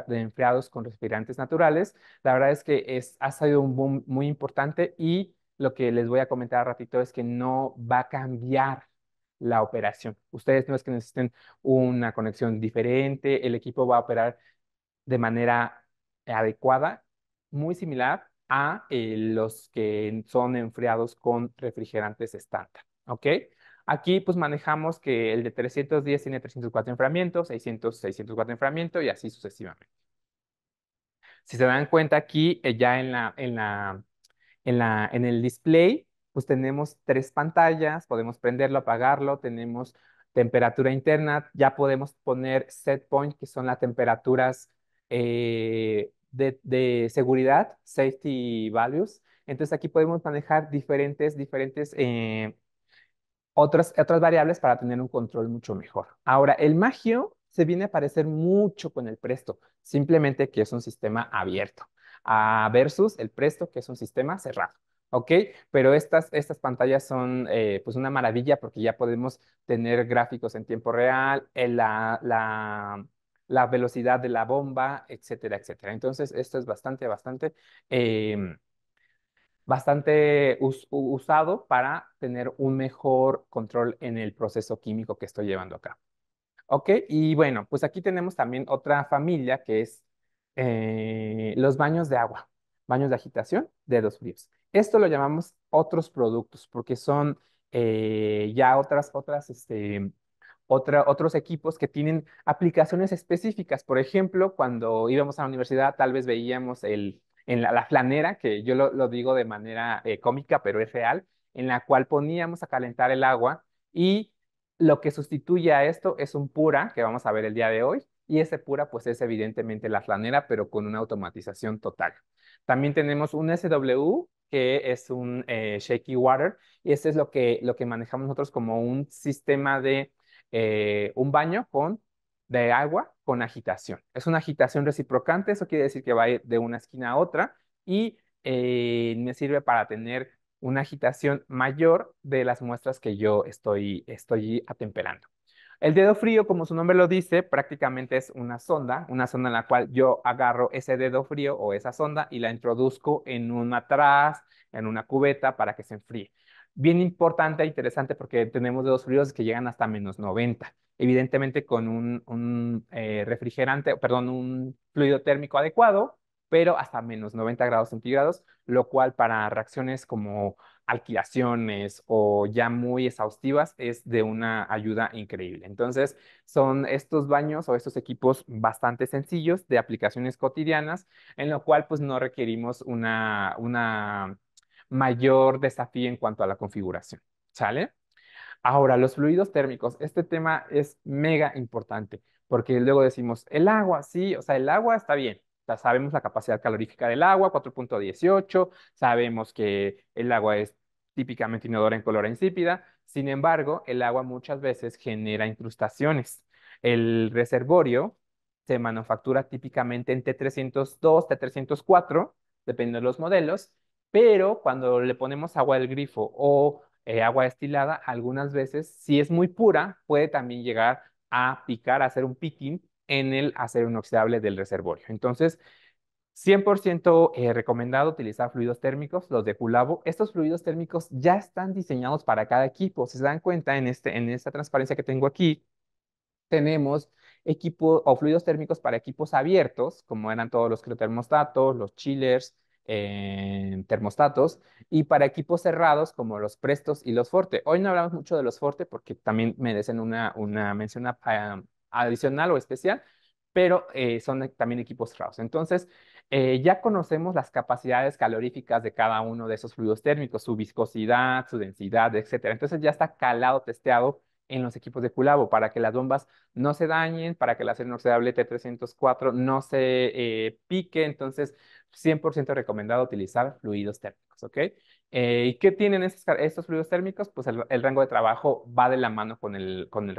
enfriados con refrigerantes naturales. La verdad es que ha sido un boom muy importante y lo que les voy a comentar a ratito es que no va a cambiar la operación. Ustedes no es que necesiten una conexión diferente, el equipo va a operar de manera adecuada, muy similar a eh, los que son enfriados con refrigerantes estándar, ¿ok? Aquí pues manejamos que el de 310 tiene 304 enfriamientos, 600, 604 enfriamiento y así sucesivamente. Si se dan cuenta aquí, eh, ya en la, en la, la, en el display, pues tenemos tres pantallas, podemos prenderlo, apagarlo, tenemos temperatura interna, ya podemos poner set point, que son las temperaturas eh, de, seguridad, safety values. Entonces aquí podemos manejar diferentes, diferentes eh, otras, otras variables para tener un control mucho mejor. Ahora, el Magio se viene a parecer mucho con el Presto, simplemente que es un sistema abierto, a versus el Presto, que es un sistema cerrado. ¿ok? Pero estas, pantallas son eh, pues una maravilla porque ya podemos tener gráficos en tiempo real, eh, la, velocidad de la bomba, etcétera, etcétera. Entonces, esto es bastante, bastante, em, bastante usado para tener un mejor control en el proceso químico que estoy llevando acá. ¿Ok? Y bueno, pues aquí tenemos también otra familia que es eh, los baños de agua, baños de agitación, de dedos fríos. Esto lo llamamos otros productos porque son eh, ya otras, otras, este, otros equipos que tienen aplicaciones específicas. Por ejemplo, cuando íbamos a la universidad, tal vez veíamos en la, flanera, que yo lo, digo de manera eh, cómica, pero es real, en la cual poníamos a calentar el agua y lo que sustituye a esto es un pura, que vamos a ver el día de hoy, y ese pura pues es evidentemente la flanera, pero con una automatización total. También tenemos un SW que es un eh, shaky water, y este es lo que, lo que manejamos nosotros como un sistema de eh, un baño con, de agua con agitación. Es una agitación reciprocante, eso quiere decir que va de una esquina a otra y eh, me sirve para tener una agitación mayor de las muestras que yo estoy, estoy atemperando. El dedo frío, como su nombre lo dice, prácticamente es una sonda, una sonda en la cual yo agarro ese dedo frío o esa sonda y la introduzco en un atrás, en una cubeta para que se enfríe. Bien importante e interesante porque tenemos dedos fríos que llegan hasta menos 90. Evidentemente con un, eh, refrigerante, perdón, un fluido térmico adecuado, pero hasta menos 90 grados centígrados, lo cual para reacciones como alquilaciones o ya muy exhaustivas, es de una ayuda increíble. Entonces, son estos baños o estos equipos bastante sencillos de aplicaciones cotidianas, en lo cual pues no requerimos una, una mayor desafío en cuanto a la configuración. ¿Sale? Ahora, los fluidos térmicos. Este tema es mega importante porque luego decimos, el agua, sí, o sea, el agua está bien, sabemos la capacidad calorífica del agua, 4.18, sabemos que el agua es típicamente inodora en color insípida, sin embargo, el agua muchas veces genera incrustaciones. El reservorio se manufactura típicamente en T302, T304, dependiendo de los modelos, pero cuando le ponemos agua del grifo o eh, agua destilada, algunas veces, si es muy pura, puede también llegar a picar, a hacer un piquín en el acero inoxidable del reservorio. Entonces, 100% eh, recomendado utilizar fluidos térmicos, los de Culabo. Estos fluidos térmicos ya están diseñados para cada equipo. Si se dan cuenta, en, este, en esta transparencia que tengo aquí, tenemos equipo o fluidos térmicos para equipos abiertos, como eran todos los criotermostatos, los chillers, eh, termostatos, y para equipos cerrados, como los Prestos y los Forte. Hoy no hablamos mucho de los Forte porque también merecen una, una mención a, adicional o especial, pero eh, son e, también equipos Strauss. Entonces, eh, ya conocemos las capacidades caloríficas de cada uno de esos fluidos térmicos, su viscosidad, su densidad, etc. Entonces, ya está calado, testeado en los equipos de Culabo para que las bombas no se dañen, para que la acero inoxidable T304 no se eh, pique. Entonces, 100% recomendado utilizar fluidos térmicos, ¿ok? ¿Y qué tienen estos, fluidos térmicos? Pues el, rango de trabajo va de la mano con el, con el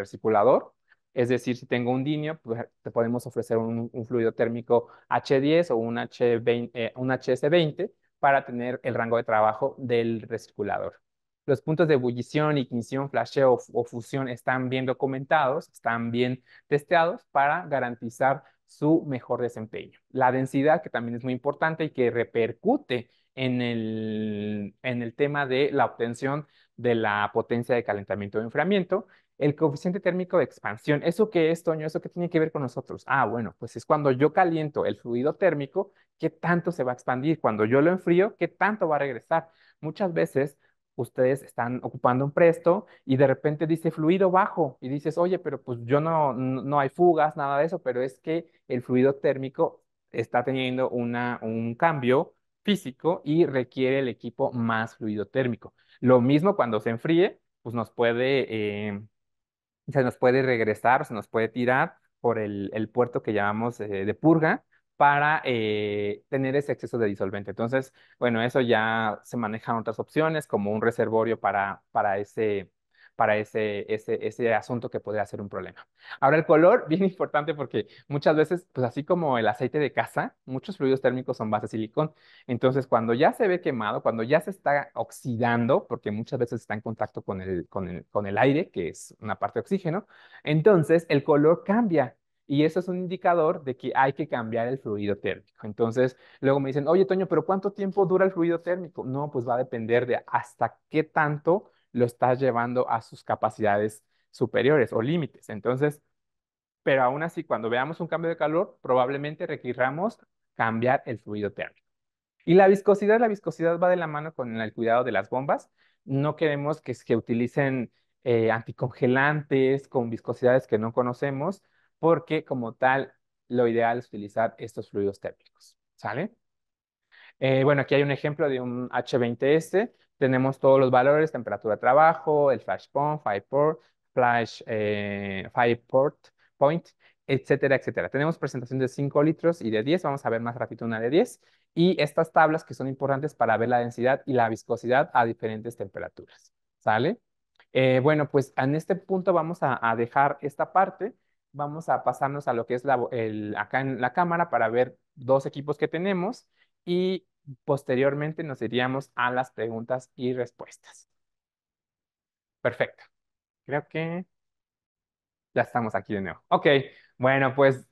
es decir, si tengo un dinio, pues, eh, te podemos ofrecer un, fluido térmico H10 o un, H20, eh, un HS20 para tener el rango de trabajo del recirculador. Los puntos de ebullición, ignición, flasheo o fusión están bien documentados, están bien testeados para garantizar su mejor desempeño. La densidad, que también es muy importante y que repercute en el, tema de la obtención de la potencia de calentamiento de enfriamiento el coeficiente térmico de expansión. ¿Eso qué es, Toño? ¿Eso qué tiene que ver con nosotros? Ah, bueno, pues es cuando yo caliento el fluido térmico, ¿qué tanto se va a expandir? Cuando yo lo enfrío, ¿qué tanto va a regresar? Muchas veces ustedes están ocupando un presto y de repente dice fluido bajo y dices, oye, pero pues yo no, no hay fugas, nada de eso, pero es que el fluido térmico está teniendo una, un cambio físico y requiere el equipo más fluido térmico. Lo mismo cuando se enfríe, pues nos puede... Eh, se nos puede regresar se nos puede tirar por el, puerto que llamamos eh, de purga para eh, tener ese exceso de disolvente. Entonces, bueno, eso ya se manejan otras opciones como un reservorio para, para ese, para ese, ese, asunto que podría ser un problema. Ahora, el color, bien importante porque muchas veces, pues así como el aceite de casa, muchos fluidos térmicos son base silicón. Entonces, cuando ya se ve quemado, cuando ya se está oxidando, porque muchas veces está en contacto con el, con el aire, que es una parte de oxígeno, entonces el color cambia. Y eso es un indicador de que hay que cambiar el fluido térmico. Entonces, luego me dicen, oye, Toño, pero ¿cuánto tiempo dura el fluido térmico? No, pues va a depender de hasta qué tanto lo estás llevando a sus capacidades superiores o límites. Entonces, pero aún así, cuando veamos un cambio de calor, probablemente requiramos cambiar el fluido térmico. Y la viscosidad, la viscosidad va de la mano con el cuidado de las bombas. No queremos que, se utilicen eh, anticongelantes con viscosidades que no conocemos, porque como tal, lo ideal es utilizar estos fluidos térmicos. ¿Sale? Eh, bueno, aquí hay un ejemplo de un H20S tenemos todos los valores, temperatura de trabajo, el flash flash port flash, eh, point, etcétera, etcétera. Tenemos presentación de 5 litros y de 10, vamos a ver más rápido una de 10, y estas tablas que son importantes para ver la densidad y la viscosidad a diferentes temperaturas, ¿sale? Eh, bueno, pues en este punto vamos a, dejar esta parte, vamos a pasarnos a lo que es la, el, acá en la cámara para ver dos equipos que tenemos y Posteriormente nos iríamos a las preguntas y respuestas. Perfecto. Creo que ya estamos aquí de nuevo. Ok, bueno, pues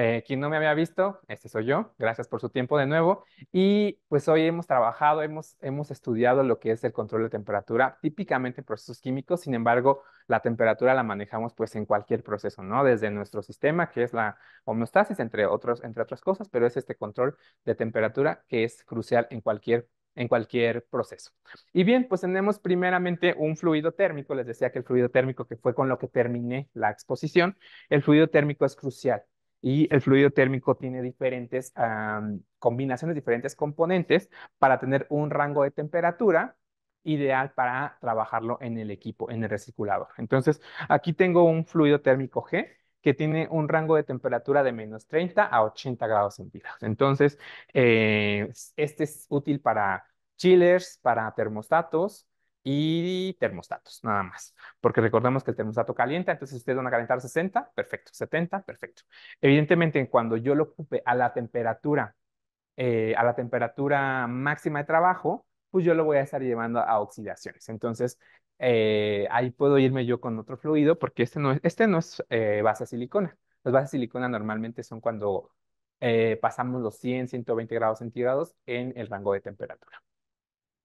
eh, quien no me había visto, este soy yo. Gracias por su tiempo de nuevo. Y pues hoy hemos trabajado, hemos, hemos estudiado lo que es el control de temperatura, típicamente en procesos químicos. Sin embargo, la temperatura la manejamos pues en cualquier proceso, ¿no? Desde nuestro sistema, que es la homeostasis, entre, otros, entre otras cosas, pero es este control de temperatura que es crucial en cualquier en cualquier proceso. Y bien, pues tenemos primeramente un fluido térmico. Les decía que el fluido térmico, que fue con lo que terminé la exposición, el fluido térmico es crucial y el fluido térmico tiene diferentes combinaciones, diferentes componentes para tener un rango de temperatura ideal para trabajarlo en el equipo, en el recirculador. Entonces, aquí tengo un fluido térmico G que tiene un rango de temperatura de menos 30 a 80 grados centígrados. Entonces, eh, este es útil para chillers, para termostatos, y termostatos, nada más. Porque recordemos que el termostato calienta, entonces ustedes van a calentar 60, perfecto, 70, perfecto. Evidentemente, cuando yo lo ocupe a la temperatura, eh, a la temperatura máxima de trabajo, pues yo lo voy a estar llevando a oxidaciones. Entonces, eh, ahí puedo irme yo con otro fluido, porque este no es, este no es eh, base silicona. Las bases silicona normalmente son cuando pasamos los 100, 120 grados centígrados en el rango de temperatura.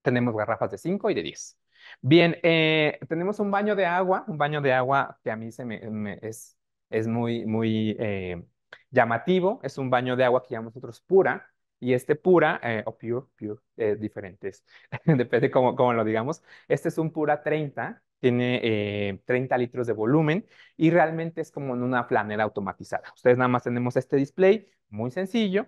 Tenemos garrafas de 5 y de 10. Bien, eh, tenemos un baño de agua, un baño de agua que a mí se me, es, es muy, muy eh, llamativo. Es un baño de agua que llamamos nosotros pura. Y este pura, eh, o pure, pure, diferentes, depende cómo, cómo lo digamos. Este es un pura 30, tiene eh, 30 litros de volumen y realmente es como en una planera automatizada. Ustedes nada más tenemos este display, muy sencillo,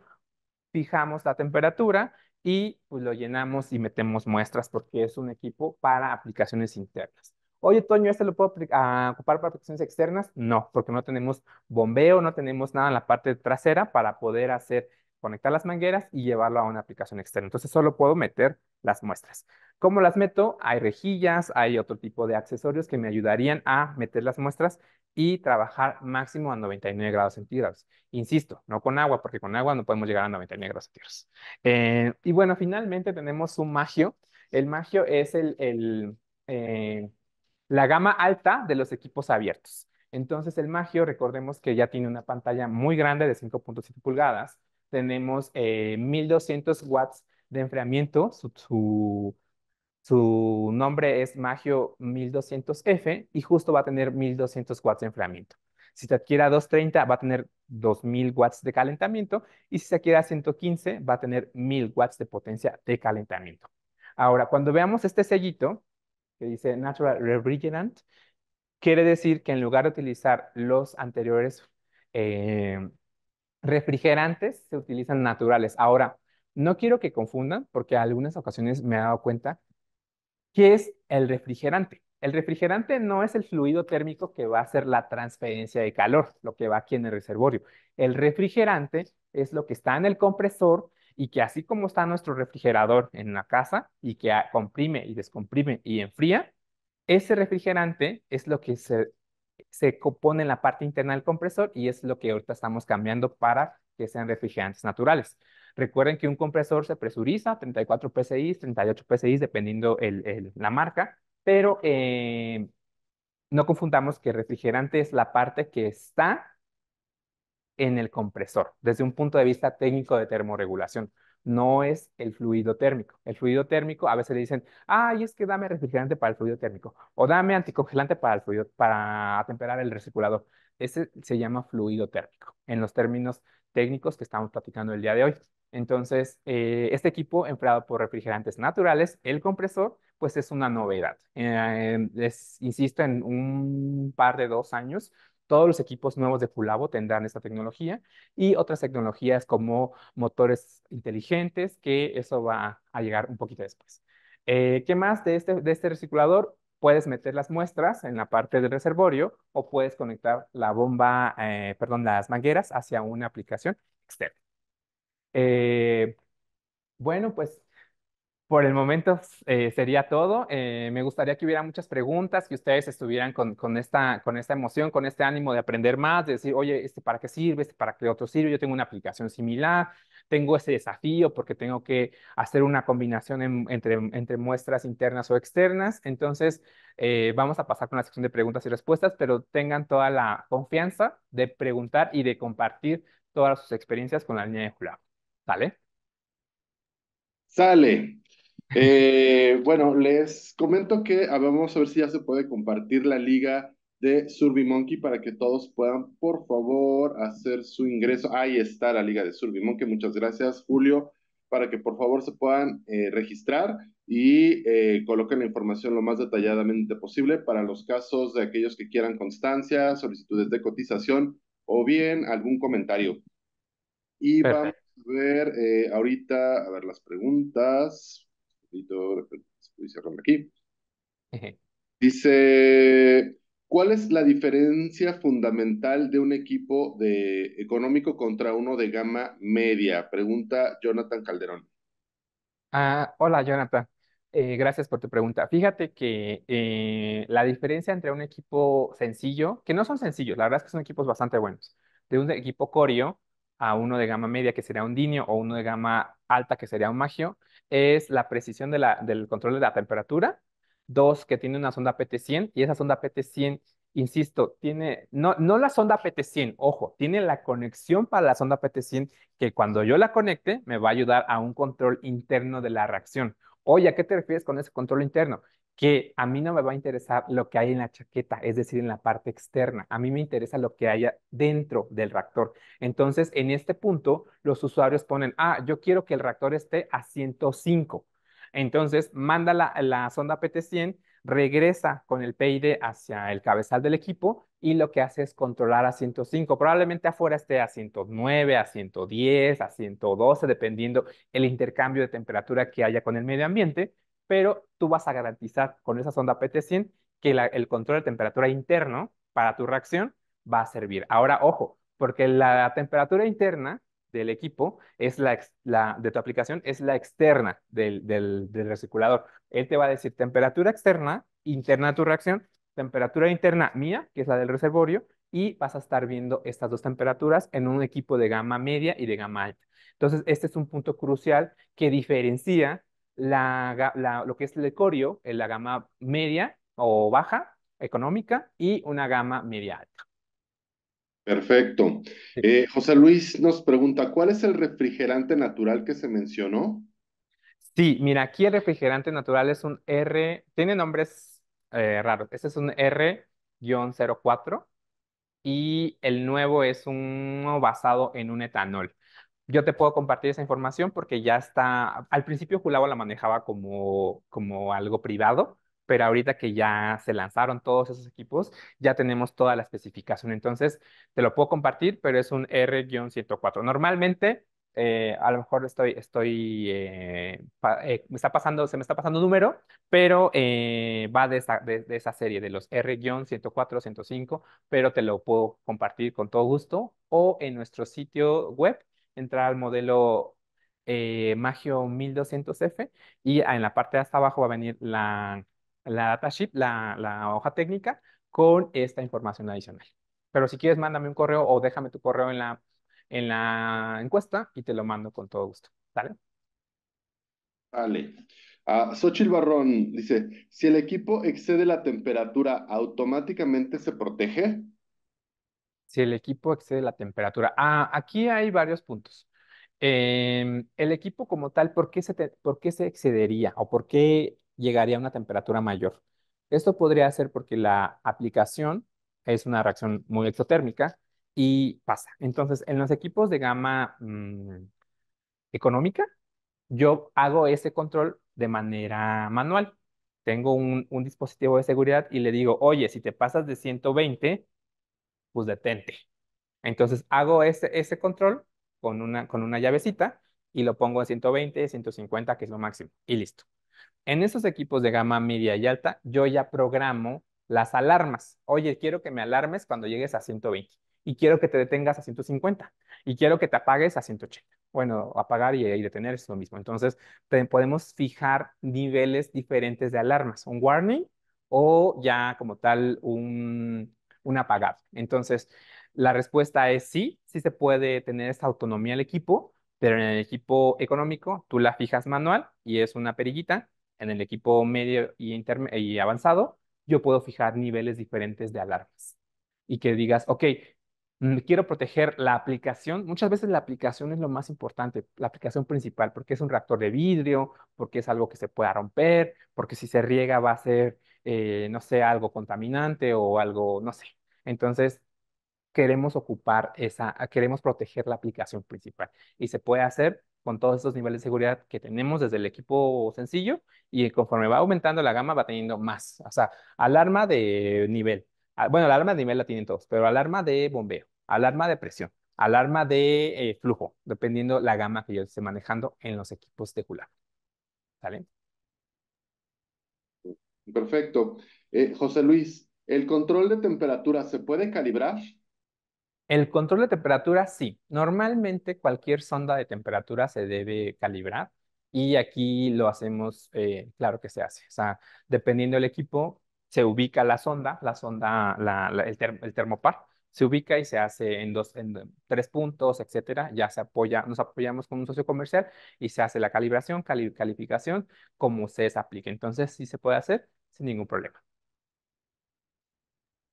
fijamos la temperatura y pues lo llenamos y metemos muestras porque es un equipo para aplicaciones internas. Oye, Toño, ¿este lo puedo ah, ocupar para aplicaciones externas? No, porque no tenemos bombeo, no tenemos nada en la parte trasera para poder hacer conectar las mangueras y llevarlo a una aplicación externa. Entonces solo puedo meter las muestras. ¿Cómo las meto? Hay rejillas, hay otro tipo de accesorios que me ayudarían a meter las muestras y trabajar máximo a 99 grados centígrados. Insisto, no con agua, porque con agua no podemos llegar a 99 grados centígrados. Eh, y bueno, finalmente tenemos un magio. El magio es el, eh, la gama alta de los equipos abiertos. Entonces el magio, recordemos que ya tiene una pantalla muy grande de 5.7 pulgadas, tenemos 1200 eh, watts de enfriamiento, su, su, nombre es Magio 1200F y justo va a tener 1200 watts de enfriamiento. Si se adquiera 230 va a tener 2000 watts de calentamiento y si se adquiera 115 va a tener 1000 watts de potencia de calentamiento. Ahora, cuando veamos este sellito que dice Natural Refrigerant, quiere decir que en lugar de utilizar los anteriores eh, refrigerantes se utilizan naturales. Ahora, no quiero que confundan, porque algunas ocasiones me he dado cuenta, ¿qué es el refrigerante? El refrigerante no es el fluido térmico que va a hacer la transferencia de calor, lo que va aquí en el reservorio. El refrigerante es lo que está en el compresor y que así como está nuestro refrigerador en la casa y que comprime y descomprime y enfría, ese refrigerante es lo que se se compone en la parte interna del compresor y es lo que ahorita estamos cambiando para que sean refrigerantes naturales. Recuerden que un compresor se presuriza 34 PSI, 38 PSI, dependiendo el, la marca, pero eh, no confundamos que refrigerante es la parte que está en el compresor, desde un punto de vista técnico de termoregulación no es el fluido térmico. El fluido térmico a veces le dicen, ay, es que dame refrigerante para el fluido térmico o dame anticongelante para el fluido, para atemperar el recirculador. Ese se llama fluido térmico en los términos técnicos que estamos platicando el día de hoy. Entonces, eh, este equipo empleado por refrigerantes naturales, el compresor, pues es una novedad. les eh, insisto, en un par de dos años todos los equipos nuevos de Fulavo tendrán esta tecnología y otras tecnologías como motores inteligentes, que eso va a llegar un poquito después. Eh, ¿Qué más de este, de este reciclador? Puedes meter las muestras en la parte del reservorio o puedes conectar la bomba, eh, perdón, las mangueras hacia una aplicación externa. Eh, bueno, pues por el momento eh, sería todo. Eh, me gustaría que hubiera muchas preguntas, que ustedes estuvieran con, esta, emoción, con este ánimo de aprender más, de decir, oye, ¿este para qué sirve? ¿Este para qué otro sirve? Yo tengo una aplicación similar, tengo ese desafío porque tengo que hacer una combinación entre, muestras internas o externas. Entonces, eh, vamos a pasar con la sección de preguntas y respuestas, pero tengan toda la confianza de preguntar y de compartir todas sus experiencias con la línea de Julio. ¿Sale? Sale. Eh, bueno, les comento que vamos a ver si ya se puede compartir la liga de Surbimonkey para que todos puedan, por favor, hacer su ingreso. Ahí está la liga de Surbimonkey, Muchas gracias, Julio, para que por favor se puedan eh, registrar y eh, coloquen la información lo más detalladamente posible para los casos de aquellos que quieran constancia, solicitudes de cotización o bien algún comentario. Y vamos a ver ahorita, a ver las preguntas. Dice, ¿cuál es la diferencia fundamental de un equipo de económico contra uno de gama media? Pregunta Jonathan Calderón. Ah, hola Jonathan, eh, gracias por tu pregunta. Fíjate que eh, la diferencia entre un equipo sencillo, que no son sencillos, la verdad es que son equipos bastante buenos, de un equipo corio a uno de gama media que sería un Dinio o uno de gama alta que sería un Magio, es la precisión del control de la temperatura. Dos, que tiene una sonda PT100 y esa sonda PT100, insisto, tiene, no, no la sonda PT100, ojo, tiene la conexión para la sonda PT100 que cuando yo la conecte me va a ayudar a un control interno de la reacción. Oye, ¿a qué te refieres con ese control interno? que a mí no me va a interesar lo que hay en la chaqueta, es decir, en la parte externa. A mí me interesa lo que haya dentro del reactor. Entonces, en este punto, los usuarios ponen, ah, yo quiero que el reactor esté a 105. Entonces, manda la, sonda PT100, regresa con el PID hacia el cabezal del equipo y lo que hace es controlar a 105. Probablemente afuera esté a 109, a 110, a 112, dependiendo el intercambio de temperatura que haya con el medio ambiente pero tú vas a garantizar con esa sonda PT100 que el control de temperatura interno para tu reacción va a servir. Ahora, ojo, porque la temperatura interna del equipo es la, de tu aplicación es la externa del, recirculador. Él te va a decir temperatura externa, interna de tu reacción, temperatura interna mía, que es la del reservorio, y vas a estar viendo estas dos temperaturas en un equipo de gama media y de gama alta. Entonces, este es un punto crucial que diferencia lo que es el corio, eh, la gama media o baja, económica, y una gama media alta. Perfecto. Eh, José Luis nos pregunta, ¿cuál es el refrigerante natural que se mencionó? Sí, mira, aquí el refrigerante natural es un R, tiene nombres eh, raros. Este es un R-04 y el nuevo es uno basado en un etanol yo te puedo compartir esa información porque ya está, al principio Julabo la manejaba como, como algo privado, pero ahorita que ya se lanzaron todos esos equipos, ya tenemos toda la especificación. Entonces, te lo puedo compartir, pero es un R-104. Normalmente, eh, a lo mejor estoy, estoy, eh, eh, me está pasando, se me está pasando número, pero va de esa, de esa serie, de los R-104, 105, pero te lo puedo compartir con todo gusto o en nuestro sitio web entrar al modelo eh, Magio 1200F y en la parte de hasta abajo va a venir la, la sheet, la, hoja técnica con esta información adicional. Pero si quieres, mándame un correo o déjame tu correo en la, en la encuesta y te lo mando con todo gusto. ¿Sale? Vale. Uh, Xochitl Barrón dice, si el equipo excede la temperatura, ¿automáticamente se protege? si el equipo excede la temperatura. Ah, aquí hay varios puntos. Em, el equipo como tal, ¿por qué, se ¿por qué se excedería o por qué llegaría a una temperatura mayor? Esto podría ser porque la aplicación es una reacción muy exotérmica y pasa. Entonces, en los equipos de gama mm, económica, yo hago ese control de manera manual. Tengo un, un dispositivo de seguridad y le digo, oye, si te pasas de 120, pues detente. Entonces hago ese, ese control con una, con una llavecita y lo pongo a 120, 150, que es lo máximo, y listo. En esos equipos de gama media y alta, yo ya programo las alarmas. Oye, quiero que me alarmes cuando llegues a 120 y quiero que te detengas a 150 y quiero que te apagues a 180. Bueno, apagar y, detener es lo mismo. Entonces, podemos fijar niveles diferentes de alarmas, un warning o ya como tal un, una apagado. Entonces, la respuesta es sí, sí se puede tener esta autonomía al equipo, pero en el equipo económico tú la fijas manual y es una perillita. En el equipo medio y, y avanzado, yo puedo fijar niveles diferentes de alarmas y que digas, ok, mm, quiero proteger la aplicación. Muchas veces la aplicación es lo más importante, la aplicación principal, porque es un reactor de vidrio, porque es algo que se pueda romper, porque si se riega va a ser eh, no sé, algo contaminante o algo, no sé. Entonces, queremos ocupar esa, ah, queremos proteger la aplicación principal y se puede hacer con todos estos niveles de seguridad que tenemos desde el equipo sencillo y conforme va aumentando la gama va teniendo más, o sea, alarma de nivel, ah, bueno, alarma de nivel la tienen todos, pero alarma de bombeo, alarma de presión, alarma de eh, flujo, dependiendo la gama que yo esté manejando en los equipos de Hula. ¿Sale? Perfecto. Eh, José Luis, ¿el control de temperatura se puede calibrar? El control de temperatura sí. Normalmente cualquier sonda de temperatura se debe calibrar y aquí lo hacemos, eh, claro que se hace. O sea, dependiendo del equipo, se ubica la sonda, la sonda, el termopar se ubica y se hace en, dos, en tres puntos, etcétera. Ya se apoya, nos apoyamos con un socio comercial y se hace la calibración, calificación, como se aplica. Entonces, sí se puede hacer sin ningún problema.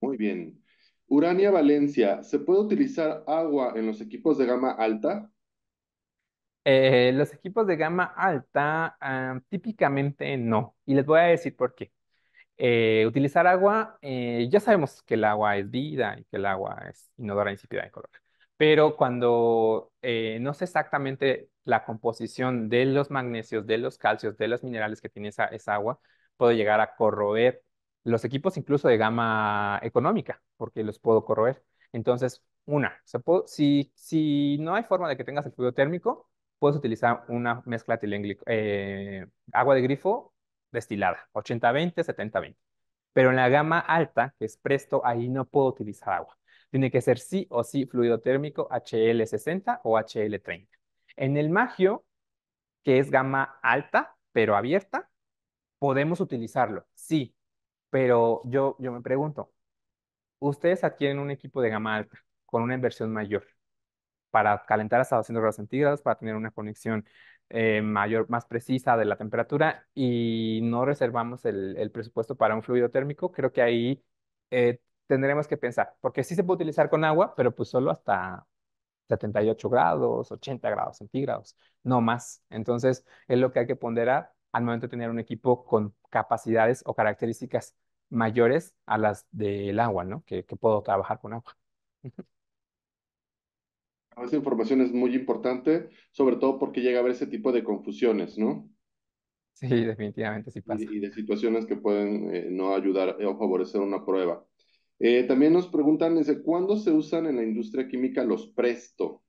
Muy bien. Urania Valencia, ¿se puede utilizar agua en los equipos de gama alta? Eh, los equipos de gama alta, ah, típicamente no. Y les voy a decir por qué. Eh, utilizar agua, eh, ya sabemos que el agua es vida y que el agua es inodora, insípida de color. Pero cuando eh, no sé exactamente la composición de los magnesios, de los calcios, de los minerales que tiene esa, agua, puedo llegar a corroer los equipos incluso de gama económica, porque los puedo corroer. Entonces, una, si, si no hay forma de que tengas el fluido térmico, puedes utilizar una mezcla de agua de grifo destilada, 80-20, 70-20. Pero en la gama alta, que es Presto, ahí no puedo utilizar agua. Tiene que ser sí o sí fluido térmico HL60 o HL30. En el Magio, que es gama alta, pero abierta, podemos utilizarlo, sí. Pero yo, yo me pregunto, ustedes adquieren un equipo de gama alta con una inversión mayor para calentar hasta 200 grados centígrados, para tener una conexión eh, mayor, más precisa de la temperatura y no reservamos el, presupuesto para un fluido térmico, creo que ahí eh, tendremos que pensar, porque sí se puede utilizar con agua, pero pues solo hasta 78 grados, 80 grados centígrados, no más. Entonces, es lo que hay que ponderar al momento de tener un equipo con capacidades o características mayores a las del agua, ¿no? Que, que puedo trabajar con agua. Esa información es muy importante, sobre todo porque llega a haber ese tipo de confusiones, ¿no? Sí, definitivamente sí pasa. Y, de situaciones que pueden eh, no ayudar eh, o favorecer una prueba. Eh, también nos preguntan desde cuándo se usan en la industria química los presto.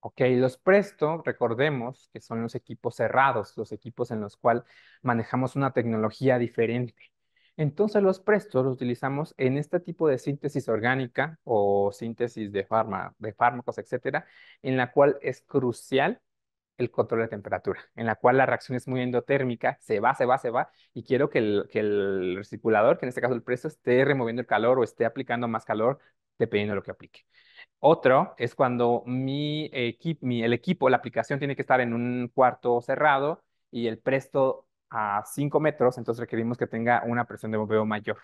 Ok, los presto, recordemos que son los equipos cerrados, los equipos en los cuales manejamos una tecnología diferente. Entonces los prestos los utilizamos en este tipo de síntesis orgánica o síntesis de, de fármacos, etcétera, en la cual es crucial el control de temperatura, en la cual la reacción es muy endotérmica, se va, se va, se va, y quiero que el, que que en este caso el presto, esté removiendo el calor o esté aplicando más calor, dependiendo de lo que aplique. Otro es cuando mi, equipo, el equipo, la aplicación tiene que estar en un cuarto cerrado y el presto a 5 metros, entonces requerimos que tenga una presión de bombeo mayor.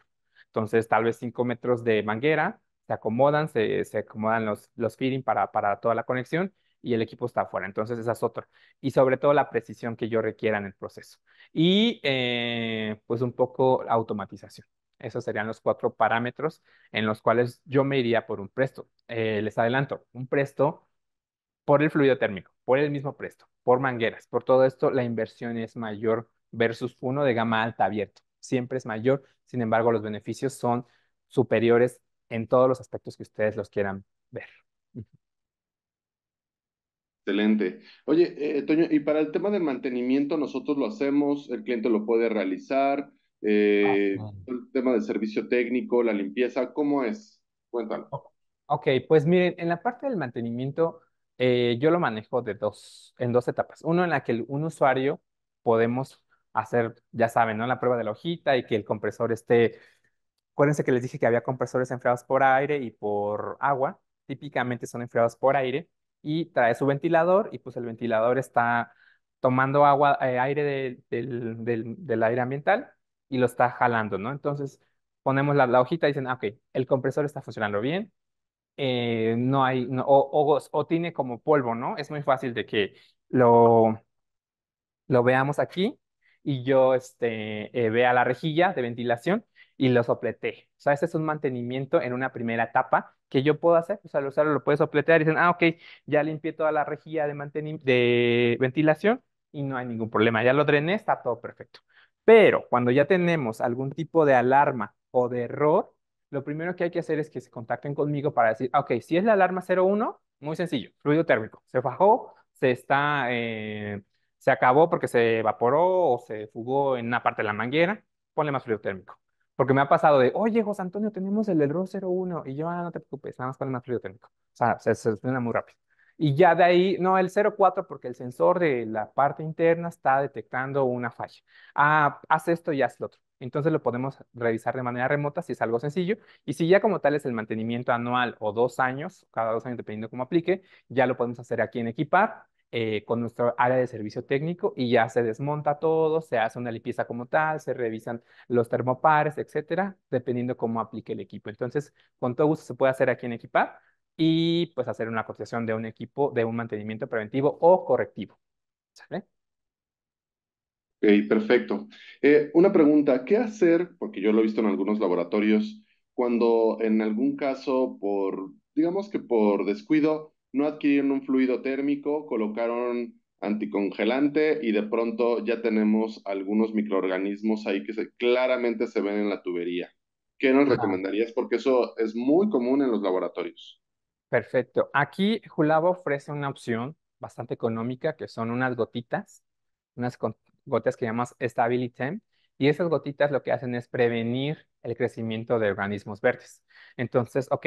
Entonces, tal vez 5 metros de manguera, se acomodan, se, acomodan los, los para, para toda la conexión y el equipo está afuera. Entonces, esa es otra. Y sobre todo la precisión que yo requiera en el proceso. Y eh, pues un poco automatización. Esos serían los cuatro parámetros en los cuales yo me iría por un presto. Eh, les adelanto, un presto por el fluido térmico, por el mismo presto, por mangueras, por todo esto, la inversión es mayor versus uno de gama alta abierto. Siempre es mayor, sin embargo, los beneficios son superiores en todos los aspectos que ustedes los quieran ver. Excelente. Oye, eh, Toño, y para el tema del mantenimiento, nosotros lo hacemos, el cliente lo puede realizar, eh, ah, el tema del servicio técnico, la limpieza, ¿cómo es? Cuéntalo. Ok, pues miren, en la parte del mantenimiento, eh, yo lo manejo de dos, en dos etapas. Uno en la que un usuario podemos hacer, ya saben, ¿no? La prueba de la hojita y que el compresor esté... Acuérdense que les dije que había compresores enfriados por aire y por agua. Típicamente son enfriados por aire y trae su ventilador y pues el ventilador está tomando agua, eh, aire del, del, aire ambiental y lo está jalando, ¿no? Entonces ponemos la, la hojita y dicen, ah, ok, el compresor está funcionando bien, eh, no hay, no, o, o, o, tiene como polvo, ¿no? Es muy fácil de que lo, lo veamos aquí y yo este, eh, a la rejilla de ventilación y lo soplete. O sea, este es un mantenimiento en una primera etapa que yo puedo hacer. O sea, el usuario lo puede sopletear y dicen, ah, ok, ya limpié toda la rejilla de, de ventilación y no hay ningún problema. Ya lo drené, está todo perfecto. Pero cuando ya tenemos algún tipo de alarma o de error, lo primero que hay que hacer es que se contacten conmigo para decir, ah, ok, si es la alarma 01, muy sencillo, fluido térmico, se bajó, se está eh, se acabó porque se evaporó o se fugó en una parte de la manguera, ponle más fluido térmico. Porque me ha pasado de, oye, José Antonio, tenemos el Elro 01, y yo, ah, no te preocupes, nada más ponle más fluido térmico. O sea, se desprende muy rápido. Y ya de ahí, no, el 04 porque el sensor de la parte interna está detectando una falla. Ah, haz esto y haz lo otro. Entonces lo podemos revisar de manera remota si es algo sencillo. Y si ya como tal es el mantenimiento anual o dos años, cada dos años dependiendo cómo aplique, ya lo podemos hacer aquí en Equipar eh, con nuestro área de servicio técnico y ya se desmonta todo, se hace una limpieza como tal, se revisan los termopares, etcétera, dependiendo cómo aplique el equipo. Entonces, con todo gusto se puede hacer aquí en Equipar y pues hacer una cotización de un equipo de un mantenimiento preventivo o correctivo. ¿Sale? Ok, perfecto. Eh, una pregunta, ¿qué hacer? Porque yo lo he visto en algunos laboratorios, cuando en algún caso, por, digamos que por descuido, no adquirieron un fluido térmico, colocaron anticongelante y de pronto ya tenemos algunos microorganismos ahí que se, claramente se ven en la tubería. ¿Qué nos recomendarías? Porque eso es muy común en los laboratorios. Perfecto. Aquí Julabo ofrece una opción bastante económica que son unas gotitas, unas gotas que llamas Stabilitem, y esas gotitas lo que hacen es prevenir el crecimiento de organismos verdes. Entonces, ok,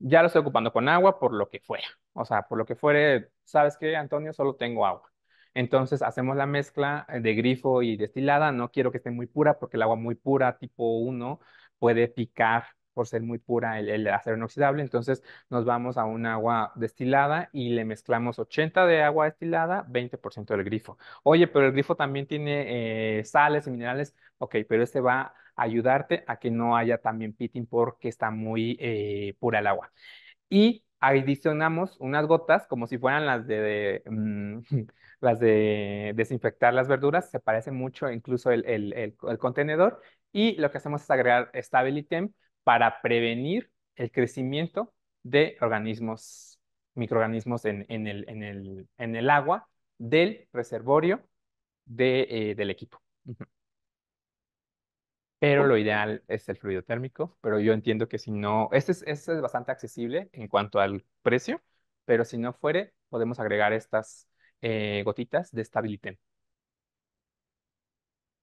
ya lo estoy ocupando con agua por lo que fuera. O sea, por lo que fuere, ¿sabes qué, Antonio? Solo tengo agua. Entonces hacemos la mezcla eh, de grifo y destilada. No quiero que esté muy pura porque el agua muy pura, tipo 1, puede picar por ser muy pura el, acero inoxidable, entonces nos vamos a un agua destilada y le mezclamos 80 de agua destilada, 20% del grifo. Oye, pero el grifo también tiene eh, sales y minerales, ok, pero este va a ayudarte a que no haya también pitting porque está muy eh, pura el agua. Y adicionamos unas gotas como si fueran las de, mm, las de desinfectar las verduras, se parece mucho incluso el, el, contenedor y lo que hacemos es agregar Stabilitem para prevenir el crecimiento de organismos, microorganismos en, el, en, el, agua del reservorio eh, del equipo. Pero lo ideal es el fluido térmico, pero yo entiendo que si no, este, este es, bastante accesible en cuanto al precio, pero si no fuere, podemos agregar estas eh, gotitas de Stabilitem.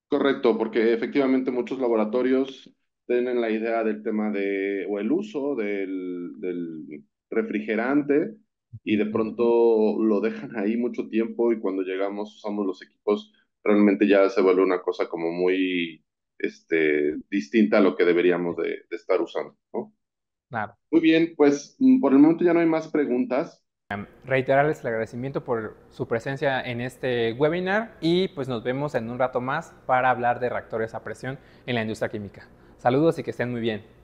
Correcto, porque efectivamente muchos laboratorios tienen la idea del tema de, o el uso del, refrigerante y de pronto lo dejan ahí mucho tiempo y cuando llegamos usamos los equipos, realmente ya se vuelve una cosa como muy este, distinta a lo que deberíamos de, estar usando. Muy bien, pues mm, por el momento ya no hay más preguntas. Em, reiterarles el agradecimiento por su presencia en este webinar y pues nos vemos en un rato más para hablar de reactores a presión en la industria química. Saludos y que estén muy bien.